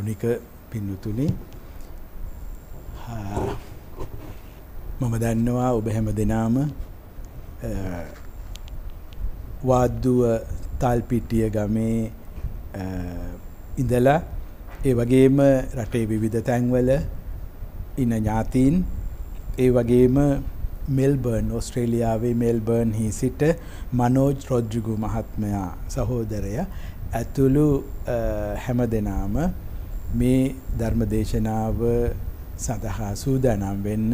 කාරුණික පින්වතුනි මම දන්නවා ඔබ හැම දෙනාම වාද්දුව තල්පිටිය ගමේ ඉඳලා ඒ වගේම රටේ විවිධ තැන්වල ඉන්න ඥාතීන් ඒ වගේම මෙල්බර්න් ඔස්ට්‍රේලියාවේ මෙල්බර්න් හි සිට මනෝජ් රොජ්ජුගු මහත්මයා සහෝදරය ඇතුළු හැම දෙනාම මේ ධර්ම දේශනාව සඳහා සූදානම් වෙන්න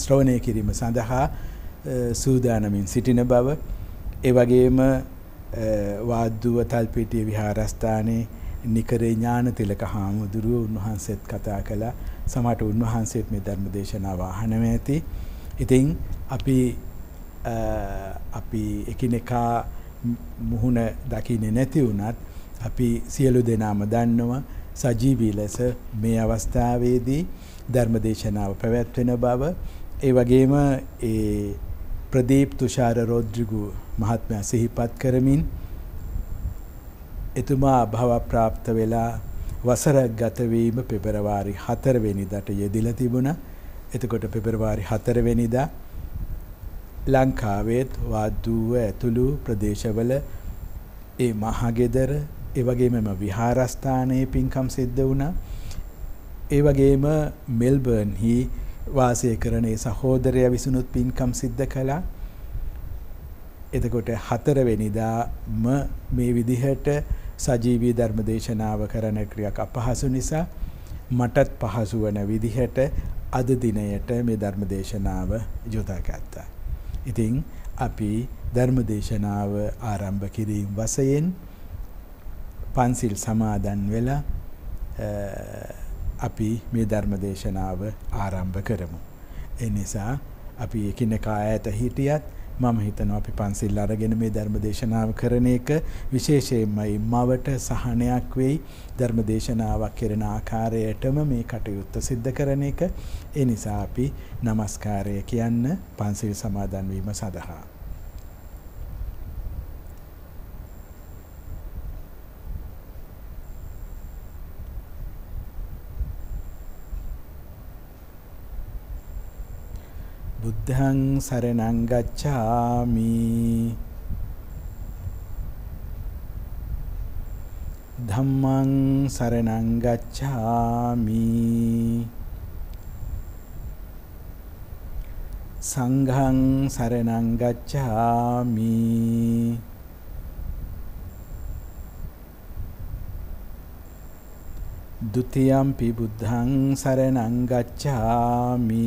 ශ්‍රවණය කිරීම සඳහා සූදානමින් සිටින බව ඒ වගේම වාද්දුව තල්පිටිය විහාරස්ථානයේ නිකරේ ඥානතිලක හාමුදුරුව උන්වහන්සේත් කතා කළා. සමහරට උන්වහන්සේත් මේ ධර්ම දේශනාව අහනම ඇති. ඉතින් අපි අපි එකිනෙකා මුහුණ දකින්නේ නැති වුණත් අපි සියලු දෙනාම දන්නවා සජීවී ලෙස මේ අවස්ථාවේදී ධර්මදේශනාව පැවැත්වෙන බව ඒ වගේම ඒ ප්‍රදීප් තුෂාර රෝද්‍රිගු මහත්මයා සිහිපත් කරමින් එතුමා භව ප්‍රාප්ත වෙලා වසර ගතවීම පෙබරවාරි හතරවෙනිදට යෙදිල තිබුණ එතකොට පෙබරවාරි හතරවෙනිදා ලංකාවේත් වාදූුව ඇතුළු ප්‍රදේශවල ඒ මහගෙදර ඒ වගේම විහාරස්ථානයේ පින්කම් සිද්ධ වුණා. ඒ වගේම මෙල්බර්න්හි වාසය කරන ඒ සහෝදරයා විසිනුත් පින්කම් සිද්ධ කළා. එතකොට හතරවෙනිදාම මේ විදිහට සජීවී ධර්ම දේශනාව කරන ක්‍රියක් අපහසු නිසා මටත් පහසු වන විදිහට අද දිනයට මේ ධර්ම දේශනාව යොදාගත්තා. ඉතින් අපි ධර්ම දේශනාව ආරම්භ කිරීම වශයෙන් පන්සිල් සමාදන් වෙලා අපි මේ ධර්මදේශනාව ආරම්භ කරමු. එනිසා අපි එකිනෙකා ඈත හිටියත් මම හිතනවා අපි පන්සිල් අරගෙන මේ ධර්මදේශනාව කරන එක විශේෂයෙන්මයි මවට සහනයක් වෙයි ධර්මදේශනාවක් කරන ආකාරයටම මේ කටයුත්ත සිද්ධ කරන එක ඒ නිසා අපි নমස්කාරය කියන්න පන්සිල් සමාදන් වීම සඳහා බුද්ධං සරණං ගච්ඡාමි ධම්මං සරණං ගච්ඡාමි සංඝං සරණං ගච්ඡාමි දුතියම්පි බුද්ධං සරණං ගච්ඡාමි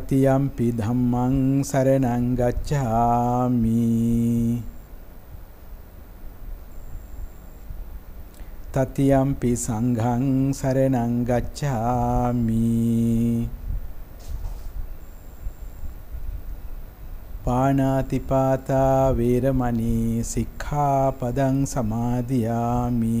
තතියම්පි ධම්මං සරණං ගච්ඡාමි තතියම්පි සංඝං සරණං ගච්ඡාමි පාණාතිපාතා වේරමණී සික්ඛාපදං සමාදියාමි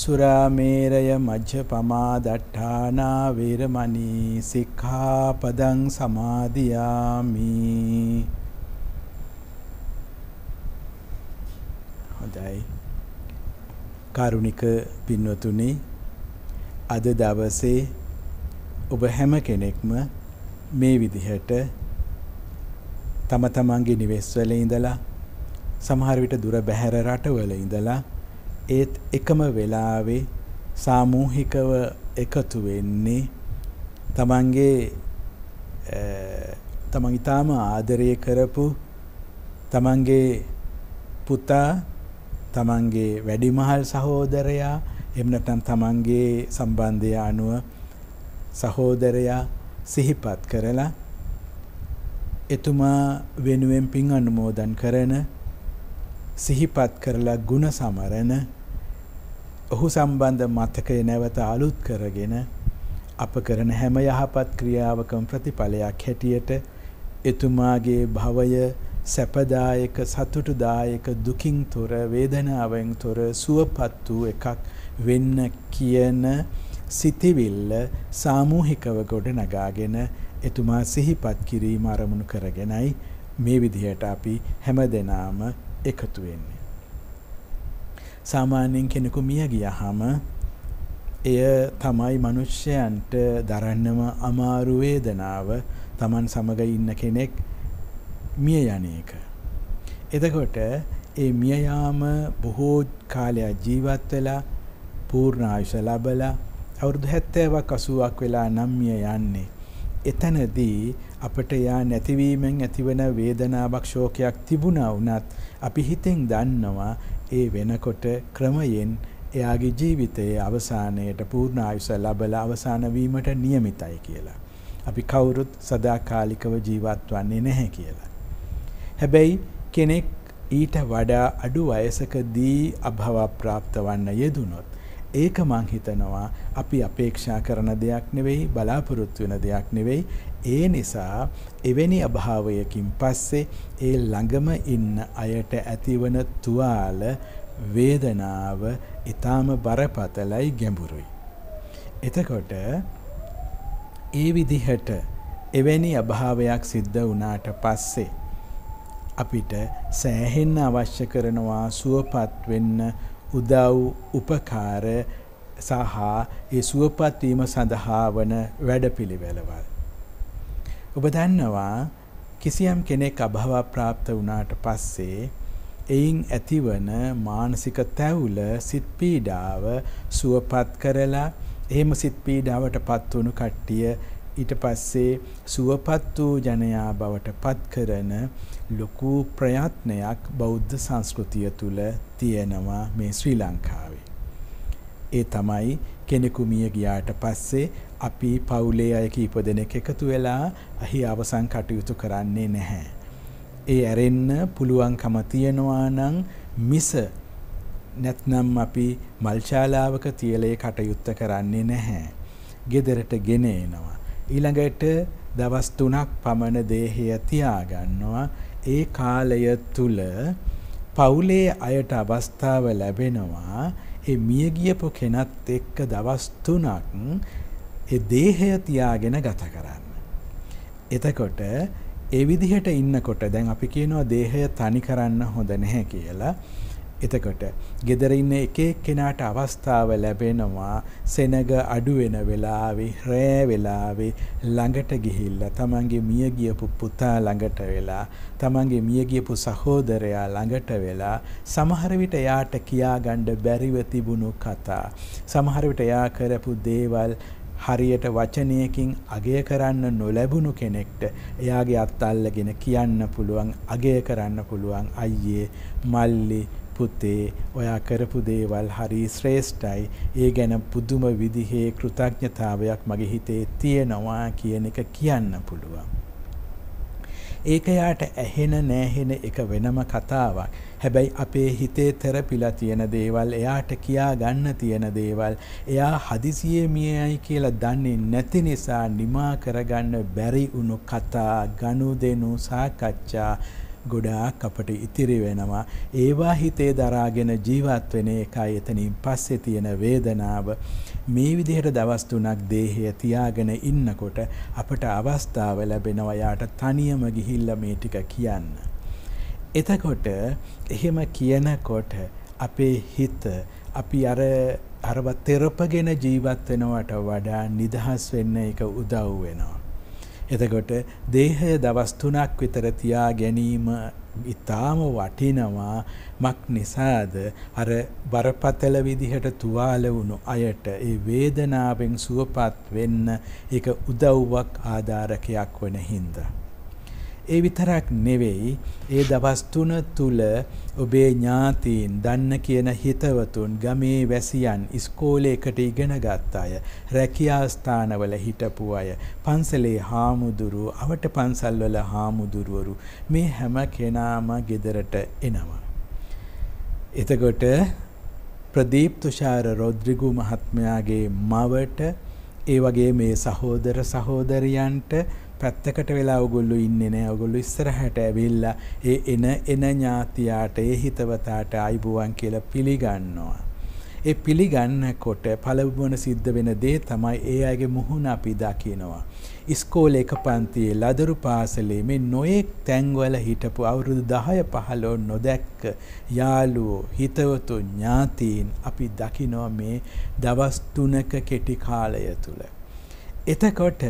සුරාමේරය මජ්ජපමා දට්ඨානා වේරමණී සික්ඛාපදං සමාදියාමි හොඳයි කාරුණික පින්වතුනි අද දවසේ ඔබ හැම කෙනෙක්ම මේ විදිහට තම තමන්ගේ නිවෙස්වල ඉඳලා සමහර විට දුර බැහැර රටවල ඉඳලා ඒත් එකම වෙලාවේ සාමූහිකව එකතු වෙන්නේ තමන්ගේ තමන් ඉතාම ආදරය කරපු තමන්ගේ පුතා තමන්ගේ වැඩිමහල් සහෝදරයා එමනටන් තමන්ගේ සම්බන්ධය අනුව සහෝදරයා සිහිපත් කරලා එතුමා වෙනුවෙන් පින් අනුමෝදන් කරන සිහිපත් කරලා ගුණ සමරණ ඔහු සම්බන්ධ මතකය නැවත අලුත් කරගෙන අප කරන හැම යහපත් ක්‍රියාවකම ප්‍රතිඵලයක් හැටියට එතුමාගේ භවය සැපදායක සතුටුදායක දුකින් තොර වේදනාවෙන් තොර සුවපත් වූ එකක් වෙන්න කියන සිතිවිල්ල සාමූහිකව ගොඩ නගාගෙන එතුමා සිහිපත් කිරීම අරමුණු කරගෙනයි මේ විදිහට අපි හැම දෙනාම එකතු වෙන්නේ. සාමාන්‍යයෙන් කෙනෙකු මිය ගියහම එය තමයි මනුෂ්‍යයන්ට දරන්නම අමාරු වේදනාව Taman සමග ඉන්න කෙනෙක් මිය යන එක. එතකොට ඒ මිය යාම බොහෝ කාලයක් ජීවත් වෙලා පූර්ණ ආයුෂ ලැබලා අවුරුදු 70ක් 80ක් වෙලා නම් මිය යන්නේ. එතනදී අපට යා නැතිවීමෙන් ඇතිවන වේදනාවක් ශෝකයක් තිබුණා වුණත් අපි හිතෙන් දන්නවා ඒ වෙනකොට ක්‍රමයෙන් එයාගේ ජීවිතයේ අවසානයට පූර්ණ ආයුෂ ලැබලා අවසාන වීමට නියමිතයි කියලා. අපි කවුරුත් සදාකාලිකව ජීවත් වන්නේ නැහැ කියලා. හැබැයි කෙනෙක් ඊට වඩා අඩු වයසකදී අභව ප්‍රාප්ත වන්න යෙදුනොත් ඒක මං හිතනවා අපි අපේක්ෂා කරන දෙයක් නෙවෙයි බලාපොරොත්තු වෙන දෙයක් නෙවෙයි ඒ නිසා එවැනි අභාවයකින් පස්සේ ඒ ළඟම ඉන්න අයට ඇතිවන තුවාල වේදනාව ඊටාම බරපතලයි ගැඹුරුයි. එතකොට ඒ විදිහට එවැනි අභාවයක් සිද්ධ වුණාට පස්සේ අපිට සෑහෙන්න අවශ්‍ය කරනවා සුවපත් වෙන්න උදව් උපකාර සහ ඒ සුවපත්වීම සඳහා වන වැඩපිළිවෙළවල්. ඔබ දන්නවා කිසියම් කෙනෙක් අභව ප්‍රාප්ත වුණාට පස්සේ එයින් ඇතිවන මානසික තැවුල සිත් පීඩාව සුවපත් කරලා එහෙම සිත් පීඩාවට පත්වුණු කට්ටිය ඊට පස්සේ සුවපත් වූ ජනයා බවට පත් කරන ලොකු ප්‍රයත්නයක් බෞද්ධ සංස්කෘතිය තුළ තියෙනවා මේ ශ්‍රී ලංකාවේ. ඒ තමයි කෙනෙකු මිය ගියාට පස්සේ අපි පවුලේ අය කීප දෙනෙක් එකතු වෙලා අහි අවසන් කටයුතු කරන්නේ නැහැ. ඒ ඇරෙන්න පුළුවන්කම තියෙනවා නම් මිස නැත්නම් අපි මල්ශාලාවක තියලේ කටයුත්ත කරන්නේ නැහැ. ගෙදරට ගෙන එනවා. ඊළඟට දවස් 3ක් පමණ දේහය තියාගන්නවා. ඒ කාලය තුල පවුලේ අයට අවස්ථාව ලැබෙනවා ඒ මිය ගියපු කෙනත් එක්ක දවස් 3ක් ඒ දේහය තියාගෙන ගත කරන්න. එතකොට ඒ විදිහට ඉන්නකොට දැන් අපි කියනවා දේහය තනි කරන්න හොඳ නැහැ කියලා. එතකොට ගෙදර ඉන්න එක එක්කෙනාට අවස්ථාව ලැබෙනවා සෙනග අඩුවෙන වෙලාවේ රෑ වෙලාවේ ළඟට ගිහිල්ලා තමන්ගේ මිය ගියපු පුතා ළඟට වෙලා තමන්ගේ මිය ගියපු සහෝදරයා ළඟට වෙලා සමහර විට එයාට කියාගන්න බැරිව තිබුණු කතා සමහර විට එයා කරපු දේවල් හරියට වචනයකින් අගය කරන්න නොලැබුණු කෙනෙක්ට එයාගේ අත් අල්ලගෙන කියන්න පුළුවන් අගය කරන්න පුළුවන් අයියේ මල්ලි පුතේ ඔයා කරපු දේවල් හරි ශ්‍රේෂ්ඨයි ඒ ගැන පුදුම විදිහේ කෘතඥතාවයක් මගේ හිතේ තියෙනවා කියන එක කියන්න පුළුවන්. ඒක යාට ඇහෙන නෑහෙන එක වෙනම කතාවක්. හැබැයි අපේ හිතේ තෙරපිලා තියෙන දේවල් එයාට කියා ගන්න තියෙන දේවල් එයා හදිසියේ මියයි කියලා දන්නේ නැති නිසා නිමා කරගන්න බැරි වුණු කතා, ගනුදෙනු, සාකච්ඡා ගොඩාක් අපට ඉතිරි වෙනවා. ඒවා හිතේ දරාගෙන ජීවත්වෙන එකයි එතනින් පස්සෙ තියෙන වේදනාව. මේ විදිහට දවස්තුනක් දේහය තියාගෙන ඉන්නකොට අපට අවස්ථාව ලැබෙනවා යාට තනියම ගිහිල්ල මේ ටික කියන්න. එතකොට එහෙම කියනකොට අපේ හිත අපි අර අරව තෙරපගෙන ජීවත් වෙනවට වඩා නිදහස් වෙන්න එක උදව් වෙනවා. එතකොට දේහය දවස් තුනක් විතර තියා ගැනීම ඉතාම වටිනවා මක් නිසාද අර බරපතල විදිහට තුවාල වුණු අයට ඒ වේදනාවෙන් සුවපත් වෙන්න ඒක උදව්වක් ආධාරකයක් වන හින්දා. ඒ විතරක් නෙවෙයි ඒ දවස් තුන තුල ඔබේ ඥාතීන් දන්න කියන හිතවතුන් ගමේ වැසියන් ඉස්කෝලේකට ඉගෙනගත් අය රැකියාස්ථානවල හිටපු අය පන්සලේ හාමුදුරුව අවට පන්සල්වල හාමුදුරුවරු මේ හැම කෙනාම ගෙදරට එනවා. එතකොට ප්‍රදීප් තුෂාර රොද්‍රිගු මහත්මයාගේ මවට ඒ වගේ මේ සහෝදර සහෝදරියන්ට පැත්තකට වෙලා ඔගොල්ලු ඉන්නේ නෑ ඔගොල්ලු ඉස්සරහට ඇවිල්ලා ඒ එන එන ඥාතියාට ඒ හිතවතාට අයිබුවන් කියලා පිළිගන්නවා. ඒ පිළිගන්නකොට පළවුවන සිද්ධ වෙන දේ තමයි ඒ අයගේ මුහුණ අපි දකිනවා. ඉස්කෝල එක පන්තියේ ලදරු පාසලේ මේ නොයෙක් තැන්වල හිටපු අවුරුදු දහය පහලෝ නොදැක්ක යාලුවෝ හිතවතු ඥාතීන් අපි දකිනවා මේ දවස් තුනක කෙටි කාලය තුළ. එතකොට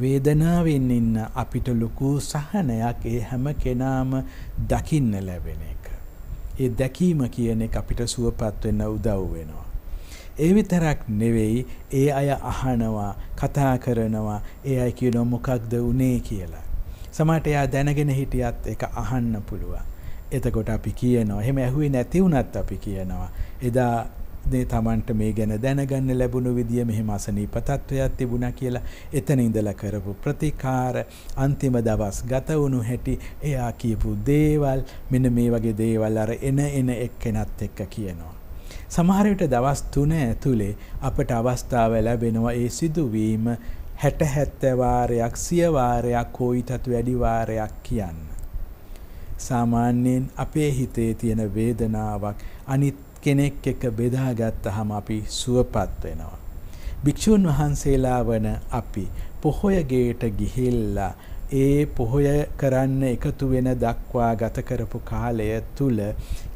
වේදනාවෙන් ඉන්න අපිට ලොකු සහනයක් ඒ හැම කෙනාම දකින්න ලැබෙන එක. ඒ දැකීම කියන එක අපිට සුවපත් වෙන්න උදව් වෙනවා. ඒ විතරක් නෙවෙයි ඒ අය අහනවා කතා කරනවා ඒ අය කියනවා මොකක්ද උනේ කියලා. සමහරට එයා දැනගෙන හිටියත් ඒක අහන්න පුළුවන්. එතකොට අපි කියනවා. එහෙම ඇහුවේ නැති වුණත් අපි කියනවා. එදා දේ තමන්ට මේ ගැන දැනගන්න ලැබුණු විදිය මෙහෙම අසනීප තත්වයක් තිබුණා කියලා එතන ඉඳලා කරපු ප්‍රතිකාර අන්තිම දවස් ගත වුණු හැටි එයා කියපු දේවල් මෙන්න මේ වගේ දේවල් අර එන එන එක්කෙනත් එක්ක කියනවා සමහර විට දවස් 3 ඇතුලේ අපට අවස්ථාව ලැබෙනවා ඒ සිදුවීම 60 70 වාරයක් සිය වාරයක් කොයිටත් වැඩි වාරයක් කියන්න සාමාන්‍යයෙන් අපේ හිතේ තියෙන වේදනාවක් අනිත් කෙනෙක් එක බෙදාගත්තහම අපි සුවපත් වෙනවා. භික්ෂූන් වහන්සේලා වන අපි පොහොය ගේට ගිහිල්ලා ඒ පොහොය කරන්න එකතු වෙන දක්වා ගත කරපු කාලය තුල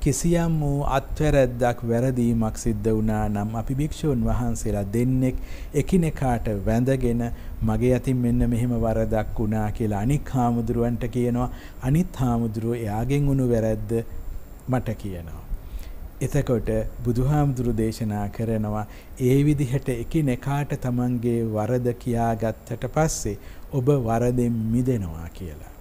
කිසියම් වූ අත්වැරැද්දක් වැරදීමක් සිද්ධ වුණා නම් අපි භික්ෂූන් වහන්සේලා දෙන්නෙක් එකිනෙකාට වැඳගෙන මගේ අතින් මෙන්න මෙහෙම වරදක් වුණා කියලා අනික් හාමුදුරුවන්ට කියනවා අනිත් හාමුදුරුවෝ එයාගෙන් වුණු වැරද්ද මට කියනවා එතකොට බුදුහාමුදුරු දේශනා කරනවා ඒ විදිහට එකිනෙකාට තමන්ගේ වරද කියාගත්තට පස්සේ ඔබ වරදෙන් මිදෙනවා කියලා.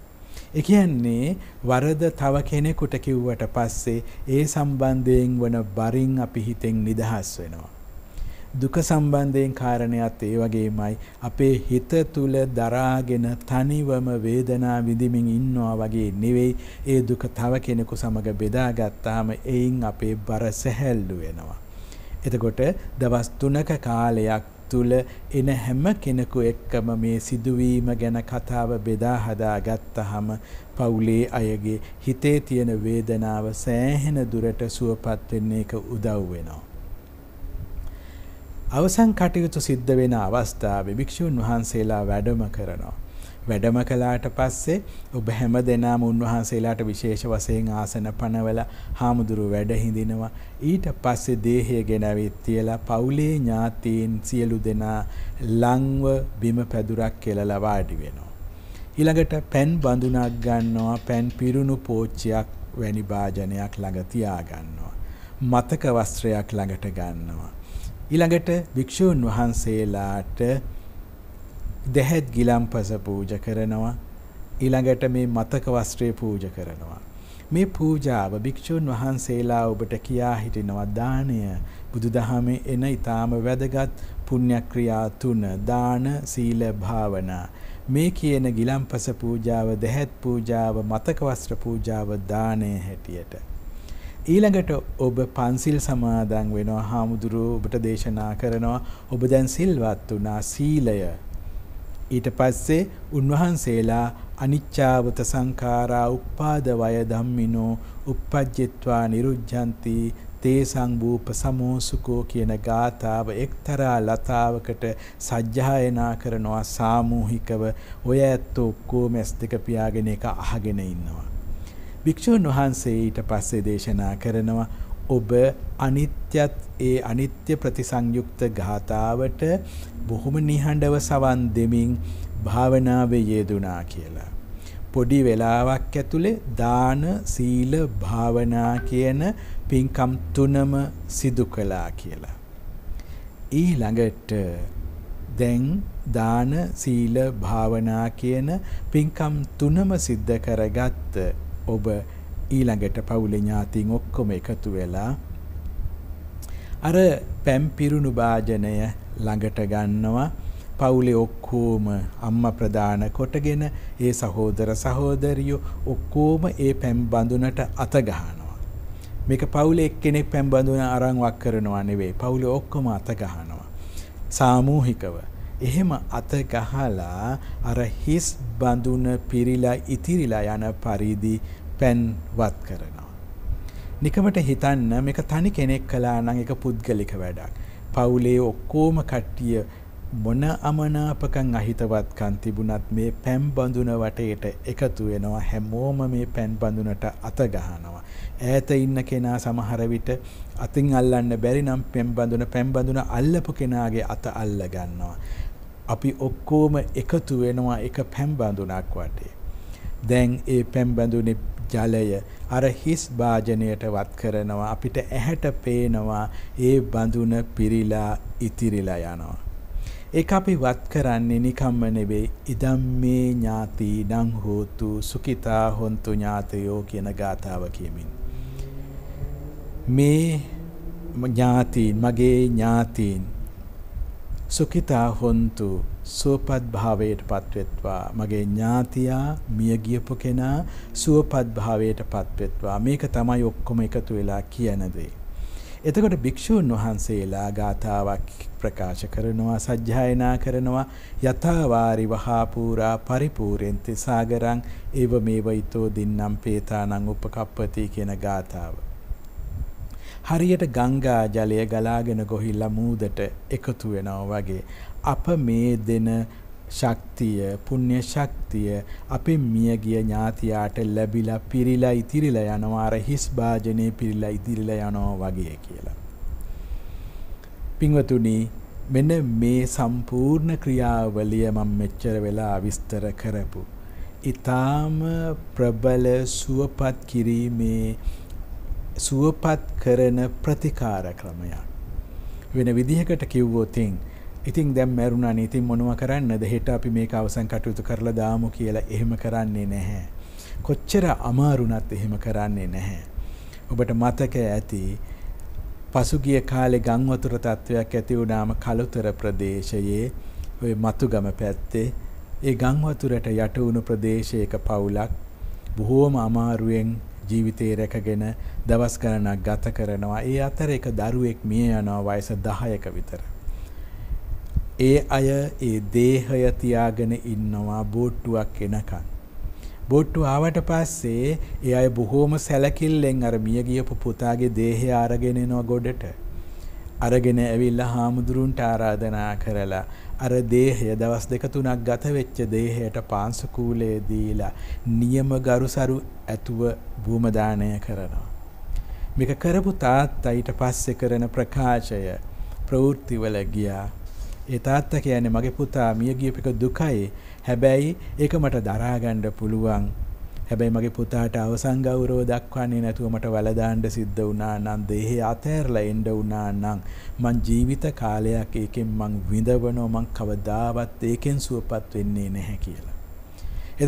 ඒ කියන්නේ වරද තව කෙනෙකුට කිව්වට පස්සේ ඒ සම්බන්ධයෙන් වන බරින් අපි හිතෙන් නිදහස් වෙනවා. දුක සම්බන්ධයෙන් කාරණයක් ඒ වගේමයි අපේ හිත තුල දරාගෙන තනිවම වේදනා විඳිමින් ඉන්නවා වගේ නෙවෙයි ඒ දුක තව කෙනෙකු සමග බෙදා ගත්තාම එයින් අපේ බර සැහැල්ලු වෙනවා. එතකොට දවස් 3ක කාලයක් තුල එන හැම කෙනෙකු එක්කම මේ සිදුවීම ගැන කතාව බෙදා හදා ගත්තහම පවුලේ අයගේ හිතේ තියෙන වේදනාව සෑහෙන දුරට සුවපත් වෙන්න එක උදව් වෙනවා. අවසන් කටයුතු සිද්ධ වෙන අවස්ථාවේ භික්ෂූන් වහන්සේලා වැඩම කරනවා. වැඩම කළාට පස්සේ ඔබ හැම දෙනාම උන්වහන්සේලාට විශේෂ වශයෙන් ආසන පනවල හාමුදුරු වැඩ හිඳිනවා ඊට පස්සේ දේහය ගෙනවිත් තියලා පවුලේ ඥාතීන් සියලු දෙනා ලංව බිම පැදුරක් කෙලලා වාඩි වෙනවා ඊළඟට පෑන් බඳුනක් ගන්නවා පෑන් පිරුණු පෝච්චියක් වැනි භාජනයක් ළඟ තියා ගන්නවා මතක වස්ත්‍රයක් ළඟට ගන්නවා ඊළඟට භික්ෂූන් වහන්සේලාට දෙහෙත් ගිලම්පස පූජ කරනවා ඊළඟට මේ මතක වස්ත්‍රය පූජ කරනවා මේ පූජාව භික්ෂූන් වහන්සේලා ඔබට කියා හිටිනවා දානය බුදුදහමේ එන ඊටාම වැදගත් පුණ්‍යක්‍රියා තුන දාන සීල භාවනා මේ කියන ගිලම්පස පූජාව දෙහෙත් පූජාව මතක වස්ත්‍ර පූජාව දානය හැටියට ඊළඟට ඔබ පන්සිල් සමාදන් වෙනවා හාමුදුරුව ඔබට දේශනා කරනවා ඔබ දැන් සිල්වත් වනා සීලය. ඊට පස්සේ උන්වහන්සේලා අනිච්චාවත සංකාරා උප්පාදවය ධම්මිනෝ උප්පජ්ජිත්වා නිරුජ්ජන්ති තේ සංභූප සමෝසුකෝ කියන ගාථාව එක්තරා ලතාවකට සජ්ජායනා කරනවා සාමූහිකව ඔය ඇත්ත ඔක්කෝ මෙස් දෙක පියාගෙන එක අහගෙන ඉන්නවා. භික්‍ෂූන් වහන්සේ ඊට පස්සේ දේශනා කරනවා ඔබ අනිත්‍යත් ඒ අනිත්‍ය ප්‍රතිසංයුක්ත ගාථාවට බොහොම නිහඬව සවන් දෙමින් භාවනාවේ යෙදුනා කියලා. පොඩි වෙලාවක් ඇතුලේ දාන සීල භාවනා කියන පින්කම් තුනම සිදු කළා කියලා. ඊළඟට දැන් දාන සීල භාවනා කියන පින්කම් තුනම සිද්ධ කරගත්ත ඔබ ඊළඟට පවුලේ ඥාතීන් ඔක්කොම එකතු වෙලා අර පැම්පිරුණු භාජනය ළඟට ගන්නවා පවුලේ ඔක්කෝම අම්ම ප්‍රධාන කොටගෙන ඒ සහෝදර සහෝදරියෝ ඔක්කෝම ඒ පැම් බඳුනට අතගහනවා. මේක පවුල එක්කෙනෙක් පැම් බඳුන අරංවක් කරනවා නෙවෙයි පවුල ඔක්කොම අතගහනවා. සාමූහිකව එහෙම අත ගහලා අර හිස් බඳුන පිරිලා ඉතිරිලා යන පරිදි පැන්වත් කරනවා. නිකමට හිතන්න මේක තනි කෙනෙක් කළා නම් ඒක පුද්ගලික වැඩක්. පවුලේ ඔක්කොම කට්ටිය මොන අමනාපකම් අහිතවත්කම් තිබුණත් මේ පැන් බඳුන වටේට එකතු වෙනවා හැමෝම මේ පැන් බඳුනට අත ගහනවා ඈත ඉන්න කෙනා සමහර විට අතින් අල්ලන්න බැරි නම් පැන් බඳුන පැන් බඳුන අල්ලපු කෙනාගේ අත අල්ල ගන්නවා අපි ඔක්කෝම එකතු වෙනවා එක පැම්බඳුනක් වටේ. දැන් ඒ පැම්බඳුනේ ජලය අර හිස් භාජනයට වත් කරනවා අපිට ඇහැට පේනවා ඒ බඳුන පිරිලා ඉතිරිලා යනවා. ඒක අපි වත් කරන්නේ නිකම්ම නෙවෙයි ඉදම්මේ ඥාති නං හෝතු සුඛිතා හොන්තු ඥාතයෝ කියන ගාථාව කියමින්. මේ ඥාතීන් මගේ ඥාතීන් සුඛිතා හොන්තු සුවපත් භාවයට පත්වෙත්වා මගේ ඥාතියා මිය ගියපු කෙනා සුවපත් භාවයට පත්වෙත්වා මේක තමයි ඔක්කොම එකතු වෙලා කියන දේ. එතකොට භික්ෂූන් වහන්සේලා ගාථාවක් ප්‍රකාශ කරනවා සජ්ජායනා කරනවා යථාවාරි වහාපූරා පරිපූර්ෙන්ති සාගරං ඒව මේවයිතෝ දින්නම් පේතානං උපකප්පති කියන ගාථාව. හරියට ගංගා ජලය ගලාගෙන ගොහිල්ලා මූදට එකතු වෙනවා වගේ අප මේ දෙන ශක්තිය පුණ්‍ය ශක්තිය අපේ මියගිය ඥාතියාට ලැබිලා පිරිලා ඉතිරිලා යනවා අර හිස් භාජනේ පිරිලා ඉතිරිලා යනවා වගේ කියලා. පින්වතුනි මෙන්න මේ සම්පූර්ණ ක්‍රියාවලිය මම මෙච්චර වෙලා විස්තර කරපු. ඊටාම ප්‍රබල සුවපත් කිරීමේ සුවපත් කරන ප්‍රතිකාර ක්‍රමයක්. වෙන විදිහකට කිව්වෝතින් ඉතින් දැම් මැරුණා ඉතින් මොනුව කරන්න දෙහෙට අපි මේ අවසන් කටයුතු කරලා දාමු කියලා එහෙම කරන්නේ නැහැ. කොච්චර අමාරුණත් එහෙම කරන්නේ නැහැ. ඔබට මතක ඇති පසුගිය කාලෙ ගංවතුර තත්ත්වයක් ඇති වුණාම කළුතර ප්‍රදේශයේ ඔය මතුගම පැත්තේ ඒ ගංවතුරට යටවුණු ප්‍රදේශයක පවුලක් බොහෝම අමාරුවෙන් ජීවිතේ රැකගෙන දවස් ගණනක් ගත කරනවා. ඒ අතර එක දරුවෙක් මිය යනවා වයස 10ක විතර. ඒ අය ඒ දේහය තියාගෙන ඉන්නවා බෝට්ටුවක් එනකන්. බොට්ටු ආවට පස්සේ ඒ අය බොහෝම සැලකිල්ලෙන් අර මිය ගියපු පුතාගේ දේහය අරගෙන එනවා ගොඩට. අරගෙන ඇවිල්ලා හාමුදුරුන්ට ආරාධනා කරලා අර දේහය දවස් දෙක තුනක් ගත වෙච්ච දේහයට පාංශකූලයේ දීලා නියම ගරුසරු ඇතුව භූම දාණය කරනවා. මේක කරපු තාත්තයිට පස්සේ කරන ප්‍රකාශය ප්‍රවෘත්තිවල ගියා. ඒ තාත්තා කියන්නේ මගේ පුතා මිය ගියපේක දුකයි. හැබැයි ඒක මට දරා ගන්න පුළුවන්. හැබැයි මගේ පුතාට අවසං ගෞරව දක්වන්නේ නැතුව මට වලදාන්න සිද්ධ වුණා නම් දෙහි අතෑරලා එන්න වුණා නම් මං ජීවිත කාලයක් ඒකෙන් මං විඳවනෝ මං කවදාවත් ඒකෙන් සුවපත් වෙන්නේ නැහැ කියලා.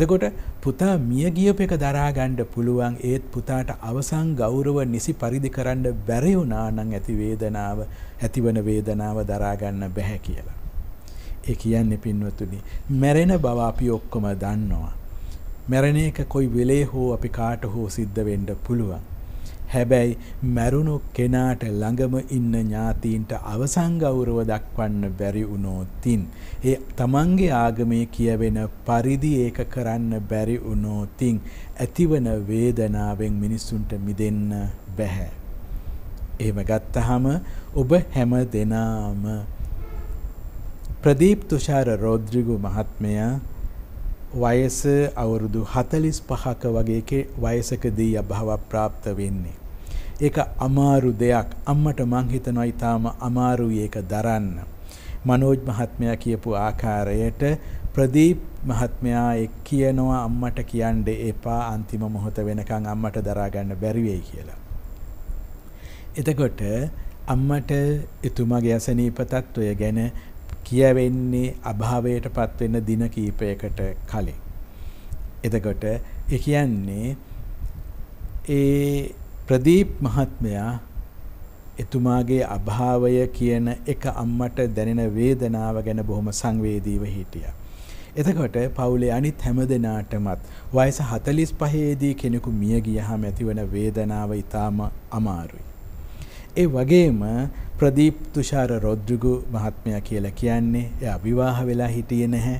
එතකොට පුතා මිය ගියප එක දරාගණ්ඩ පුළුවන් ඒත් පුතාට අවසං ගෞරව නිසි පරිදි කරන්න බැරිවුනානං ඇති වේදනාව ඇතිවන වේදනාව දරාගන්න බැහැ කියලා. ඒ කියන්නේ පින්වතුනි මැරෙන බව අපි ඔක්කොම දන්නවා. මැරණ එක කොයි වෙලේ හෝ අපි කාට හෝ සිද්ධ වෙන්ඩ පුළුවන්. හැබැයි මැරුණු කෙනාට ළඟම ඉන්න ඥාතීන්ට අවසංගෞරව දක්වන්න බැරි වුණෝතින්. ඒ තමන්ගේ ආගමේ කියවෙන පරිදි ඒක කරන්න බැරි වුණෝතින් ඇතිවන වේදනාවෙන් මිනිස්සුන්ට මිදන්න බැහැ. ඒම ගත්තහම ඔබ හැම දෙනාම ප්‍රදීප් තුෂාර රෝද්‍රිගු මහත්මයා වයස අවුරුදු 45ක වගේ වයසකදී අභව ප්‍රාප්ත වෙන්නේ. ඒක අමාරු දෙයක්. අම්මට මං හිතනවා ඊටාම අමාරුයි ඒක දරන්න. මනෝජ් මහත්මයා කියපු ආකාරයට ප්‍රදීප් මහත්මයා කියනවා අම්මට කියන්න එපා අන්තිම මොහොත වෙනකන් අම්මට දරා ගන්න බැරි වෙයි කියලා. එතකොට අම්මට එතුමාගේ අසනීප තත්වය ගැන කියවෙන්නේ අභාවයට පත්වෙන දින කීපයකට කලින්. එතකොට ඒ කියන්නේ ඒ ප්‍රදීප් මහත්මයා එතුමාගේ අභාවය කියන එක අම්මට දැනෙන වේදනාව ගැන බොහොම සංවේදීව හිටියා. එතකොට පවුලේ අනිත් හැම දෙනාටමත් වයස 45 දී කෙනෙකු මිය ගියහම ඇතිවන වේදනාව ඊටාම අමාරුයි. ඒ වගේම ප්‍රදීප් තුෂාර රොද්දෘගු මහත්මයා කියලා කියන්නේ එයා විවාහ වෙලා හිටියේ නැහැ.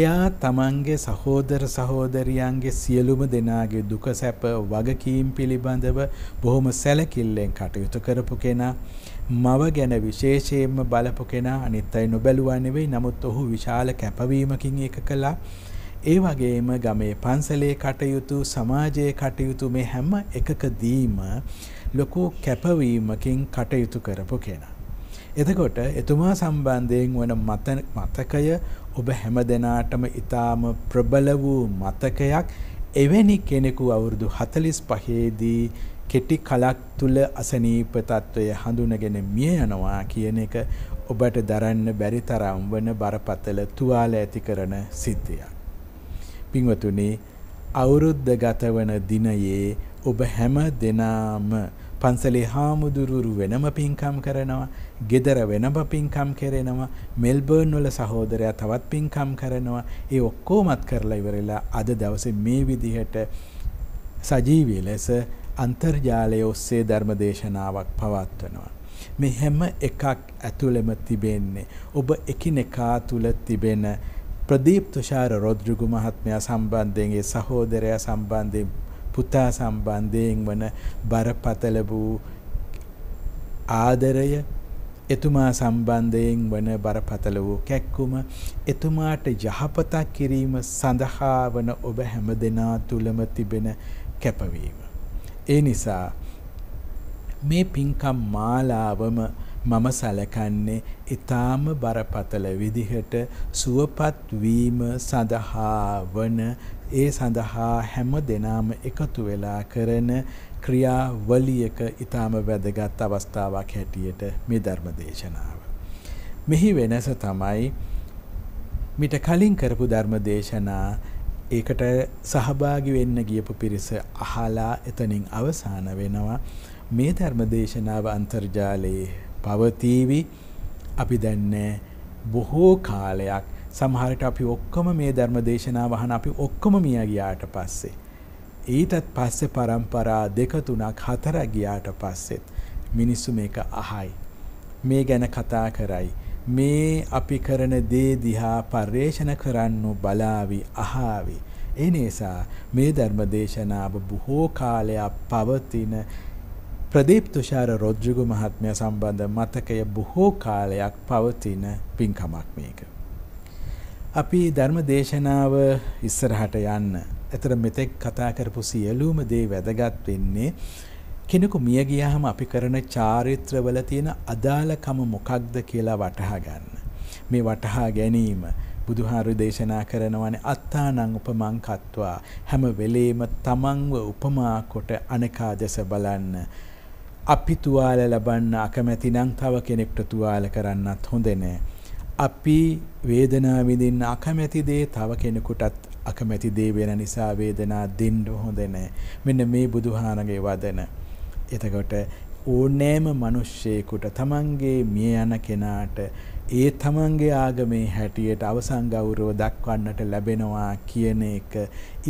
එයා තමන්ගේ සහෝදර සහෝදරියන්ගේ සියලුම දෙනාගේ දුක සැප වගකීම් පිළිබඳව බොහොම සැලකිල්ලෙන් කටයුතු කරපු කෙනා මව ගැන විශේෂයෙන්ම බලපු කෙනා අනිත් අය නොබැලුවා නෙවෙයි නමුත් ඔහු විශාල කැපවීමකින් ඒක කළා. ඒ වගේම ගමේ පන්සලේ කටයුතු සමාජයේ කටයුතු මේ හැම එකකදීම ලොකු කැපවීමකින් කටයුතු කරපු කෙනා. එතකොට එතුමා සම්බන්ධයෙන් වන මතකය ඔබ හැම දෙනාටම ඉතාම ප්‍රබල වූ මතකයක් එවැනි කෙනෙකු අවුරුදු හතලිස් පහේදී කෙටි කලක් තුළ අසනීපතත්ත්වය හඳුනගෙන මිය යනවා කියන එක ඔබට දරන්න බැරි තරම් වන බරපතල තුවාල ඇති කරන සිද්ධියක්. පින්වතුනි අවුරුද්ධ ගතවන දිනයේ ඔබ හැම දෙනාම පන්සලේ හාමුදුරුවරු වෙනම පින්කම් කරනවා ගෙදර වෙනම පින්කම් කරෙනවා මෙල්බර්න් වල සහෝදරයා තවත් පින්කම් කරනවා ඒ ඔක්කෝමත් කරලා ඉවරලා අද දවසේ මේ විදිහට සජීවී ලෙස අන්තර්ජාලය ඔස්සේ ධර්මදේශනාවක් පවත්වනවා මේ හැම එකක් ඇතුළෙම තිබෙන්නේ ඔබ එකිනෙකා තුළ තිබෙන ප්‍රදීප් තුෂාර රොද්‍රිගු මහත්මයා සම්බන්ධයෙන් ඒ සහෝදරයා සම්බන්ධයෙන් පුතා සම්බන්ධයෙන් වන බරපතල වූ ආදරය එතුමා සම්බන්ධයෙන් වන බරපතල වූ කැක්කුම එතුමාට යහපතක් කිරීම සඳහා වන ඔබ හැම දෙනා තුළම තිබෙන කැපවීම. ඒ නිසා මේ පින්කම් මාලාවම මම සැලකන්නේ ඊටාම බරපතල විදිහට සුවපත් වීම සඳහා වන ඒ සඳහා හැම දිනම එකතු වෙලා කරන ක්‍රියාවලියක ඊටාම වැදගත් අවස්ථාවක් හැටියට මේ ධර්ම දේශනාව. මෙහි වෙනස තමයි මිට කලින් කරපු ධර්ම දේශනා ඒකට සහභාගි වෙන්න ගියපු පිරිස අහලා එතනින් අවසාන වෙනවා මේ ධර්ම දේශනාව අන්තර්ජාලයේ පවතීවි අපි දැන්නේ බොහෝ කාලයක් සමහරට අපි ඔක්කොම මේ ධර්ම දේශනා වහන අපි ඔක්කොම මිය ගියාට පස්සේ. ඊටත් පස්සෙ පරම්පරා දෙකතුනක් හතර ගියාට පස්සෙත්. මිනිස්සු මේක අහයි. මේ ගැන කතා කරයි. මේ අපි කරන දේ දිහා පර්යේෂණ කරන්නු බලාවි අහාවි. එනිසා මේ ධර්ම දේශනාව බොහෝ කාලයක් පවතින ප්‍රදීප් තුෂාර රොජ්ජුගු මහත්මය සම්බන්ධ මතකය බොහෝ කාලයක් පවතින පින්කමක් මේක. අපි ධර්ම දේශනාව ඉස්සරහට යන්න. එතර මෙතෙක් කතා කරපු සියලුම දේ වැදගත් වෙන්නේ කෙනෙකු මිය ගියාම අපි කරන චාරිත්‍රවල තියෙන අදාළකම මොකක්ද කියලා වටහා ගන්න. මේ වටහා ගැනීම බුදුහාරු දේශනා කරනවන අත්තානං උපමං කත්වා හැම වෙලේම තමන්ව උපමා කොට අනකා දෙස බලන්න අපි තුවාල ලබන්න අකමැති නං තව කෙනෙක්ට තුවාල කරන්නත් හොඳනෑ. අපි වේදනාවිදින්න අකමැතිදේ තව කෙනෙකුටත් අකමැතිදේ වෙන නිසා වේදනා දෙන්ඩ හොඳනෑ මෙන්න මේ බුදුහානගේ වදන. එතකොට ඕනෑම මනුෂ්‍යයකුට තමන්ගේ මිය යන කෙනාට ඒ තමන්ගේ ආගමේ හැටියට අවසංගෞරව දක්වන්නට ලැබෙනවා කියන එක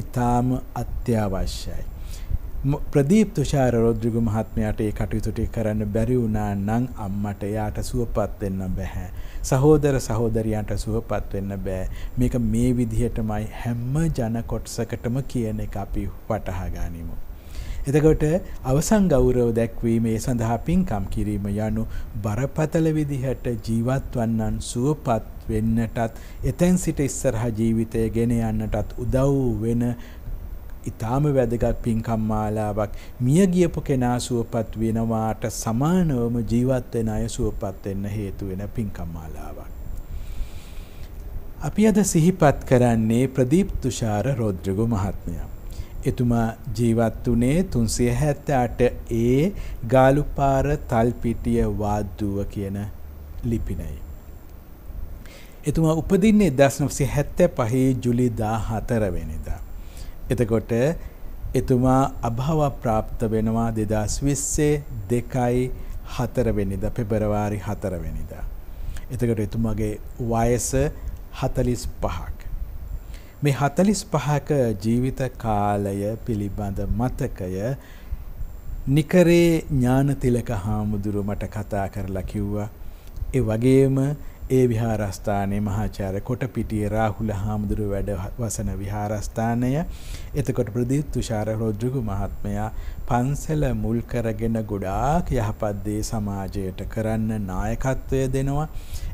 ඉතාම අත්‍යවශ්‍යයි. ප්‍රදීප් තුෂාර රොද්‍රිගු මහත්මයාට ඒ කටයුතුටි කරන්න බැරි වුණා නං අම්මට යාට සුවපත් වෙන්න බැහැ. සහෝදර සහෝදරයන්ට සුවපත් වෙන්න බෑ. මේක මේ විදිහටමයි හැම්ම ජනකොට්සකටම කියන එක අපි වටහාගනිමු. එතකොට අවසං ගෞරව දැක්වීම ඒ සඳහා පින්කම් කිරීම යනු බරපතල විදිහට ජීවත්වන්නන් සුවපත් වෙන්නටත් එතැන් සිට ඉස්සරහ ජීවිතය ගෙන යන්නටත් උදව් වෙන ඉතාම වැදගත් පින්කම් මාලාවක් මිය ගියපු කෙනා සුවපත් වෙනවාට සමානවම ජීවත් වෙන අය සුවපත් වෙන්න හේතු වෙන පින්කම් මාලාවක්. අපි අද සිහිපත් කරන්නේ ප්‍රදීප් තුෂාර රොද්‍රිගු මහත්මයා. එතුමා ජීවත් වුණේ 378 ඒ ගාලුපාර තල්පිටිය වාද්දුව කියන ලිපිනයි. එතුමා උපදින්නේ 1975 ජුලි 14 වෙනිදා. එතකොට එතුමා අභාව ප්‍රාප්ත වෙනවා දෙදස් විස්සේ දෙකයි හතරවෙනිද පෙබරවාරි හතරවෙනිද. එතකට එතුමගේ වයස හතලිස් පහක්. මේ හතලිස් පහක ජීවිත කාලය පිළිබඳ මතකය නිකරේ ඥානතිලක හාමුදුරුමට කතා කරලා කිව්වා. එ වගේම ඒ විහාරස්ථානයේ මහාචාර්ය කොටපිටියේ රාහුල හාමුදුරුව වැඩ වසන විහාරස්ථානය එතකොට ප්‍රදීප් තුෂාර රොද්‍රිගු මහත්මයා පන්සල මුල් කරගෙන ගොඩාක් යහපත් දේ සමාජයට කරන්න නායකත්වය දෙනවා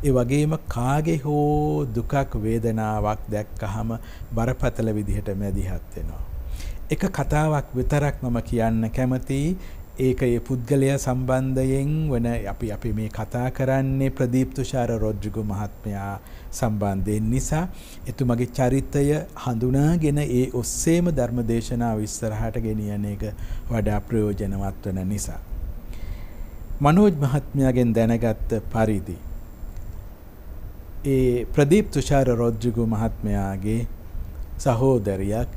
ඒ වගේම කාගේ හෝ දුකක් වේදනාවක් දැක්කහම බරපතල විදිහට මැදිහත් වෙනවා එක කතාවක් විතරක් මම කියන්න කැමතියි ඒක ඒ පුද්ගලය සම්බන්ධයෙන් වන අපි අපි මේ කතා කරන්නේ ප්‍රදීප්තුෂාර රොජ්ජුගු මහත්මයා සම්බන්ධයෙන් නිසා එතුමගේ චරිතය හඳුනාගෙන ඒ ඔස්සේම ධර්මදේශනා විස්සරහට ගෙනියන එක වඩා ප්‍රයෝජනවත් වන නිසා. මනෝජ් මහත්මයාගෙන් දැනගත්ත පරිදි. ඒ ප්‍රදීප් තුෂාර රොජ්ජුගු මහත්මයාගේ සහෝදරයක්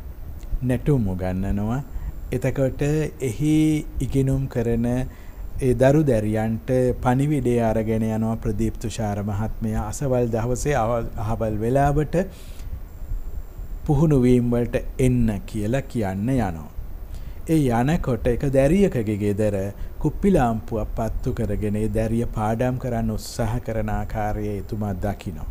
නැටුම් උගන්නනවා එතකොට එහි ඉගෙනුම් කරන ඒ දරු දැරියන්ට පනිවිඩේ අරගෙන යනවා ප්‍රදීප් තුෂාර මහත්මය අසවල් දවසේ අහවල් වෙලාවට පුහුණුවීම් වලට එන්න කියලා කියන්න යනවා. ඒ යනකොට එක දැරියකගේ ගෙදර කුප්පිලාම්පුවක් පත්තු කරගෙන ඒ දැරිය පාඩම් කරන්න උත්සාහ කරන ආකාරය එතුමා දකිනවා.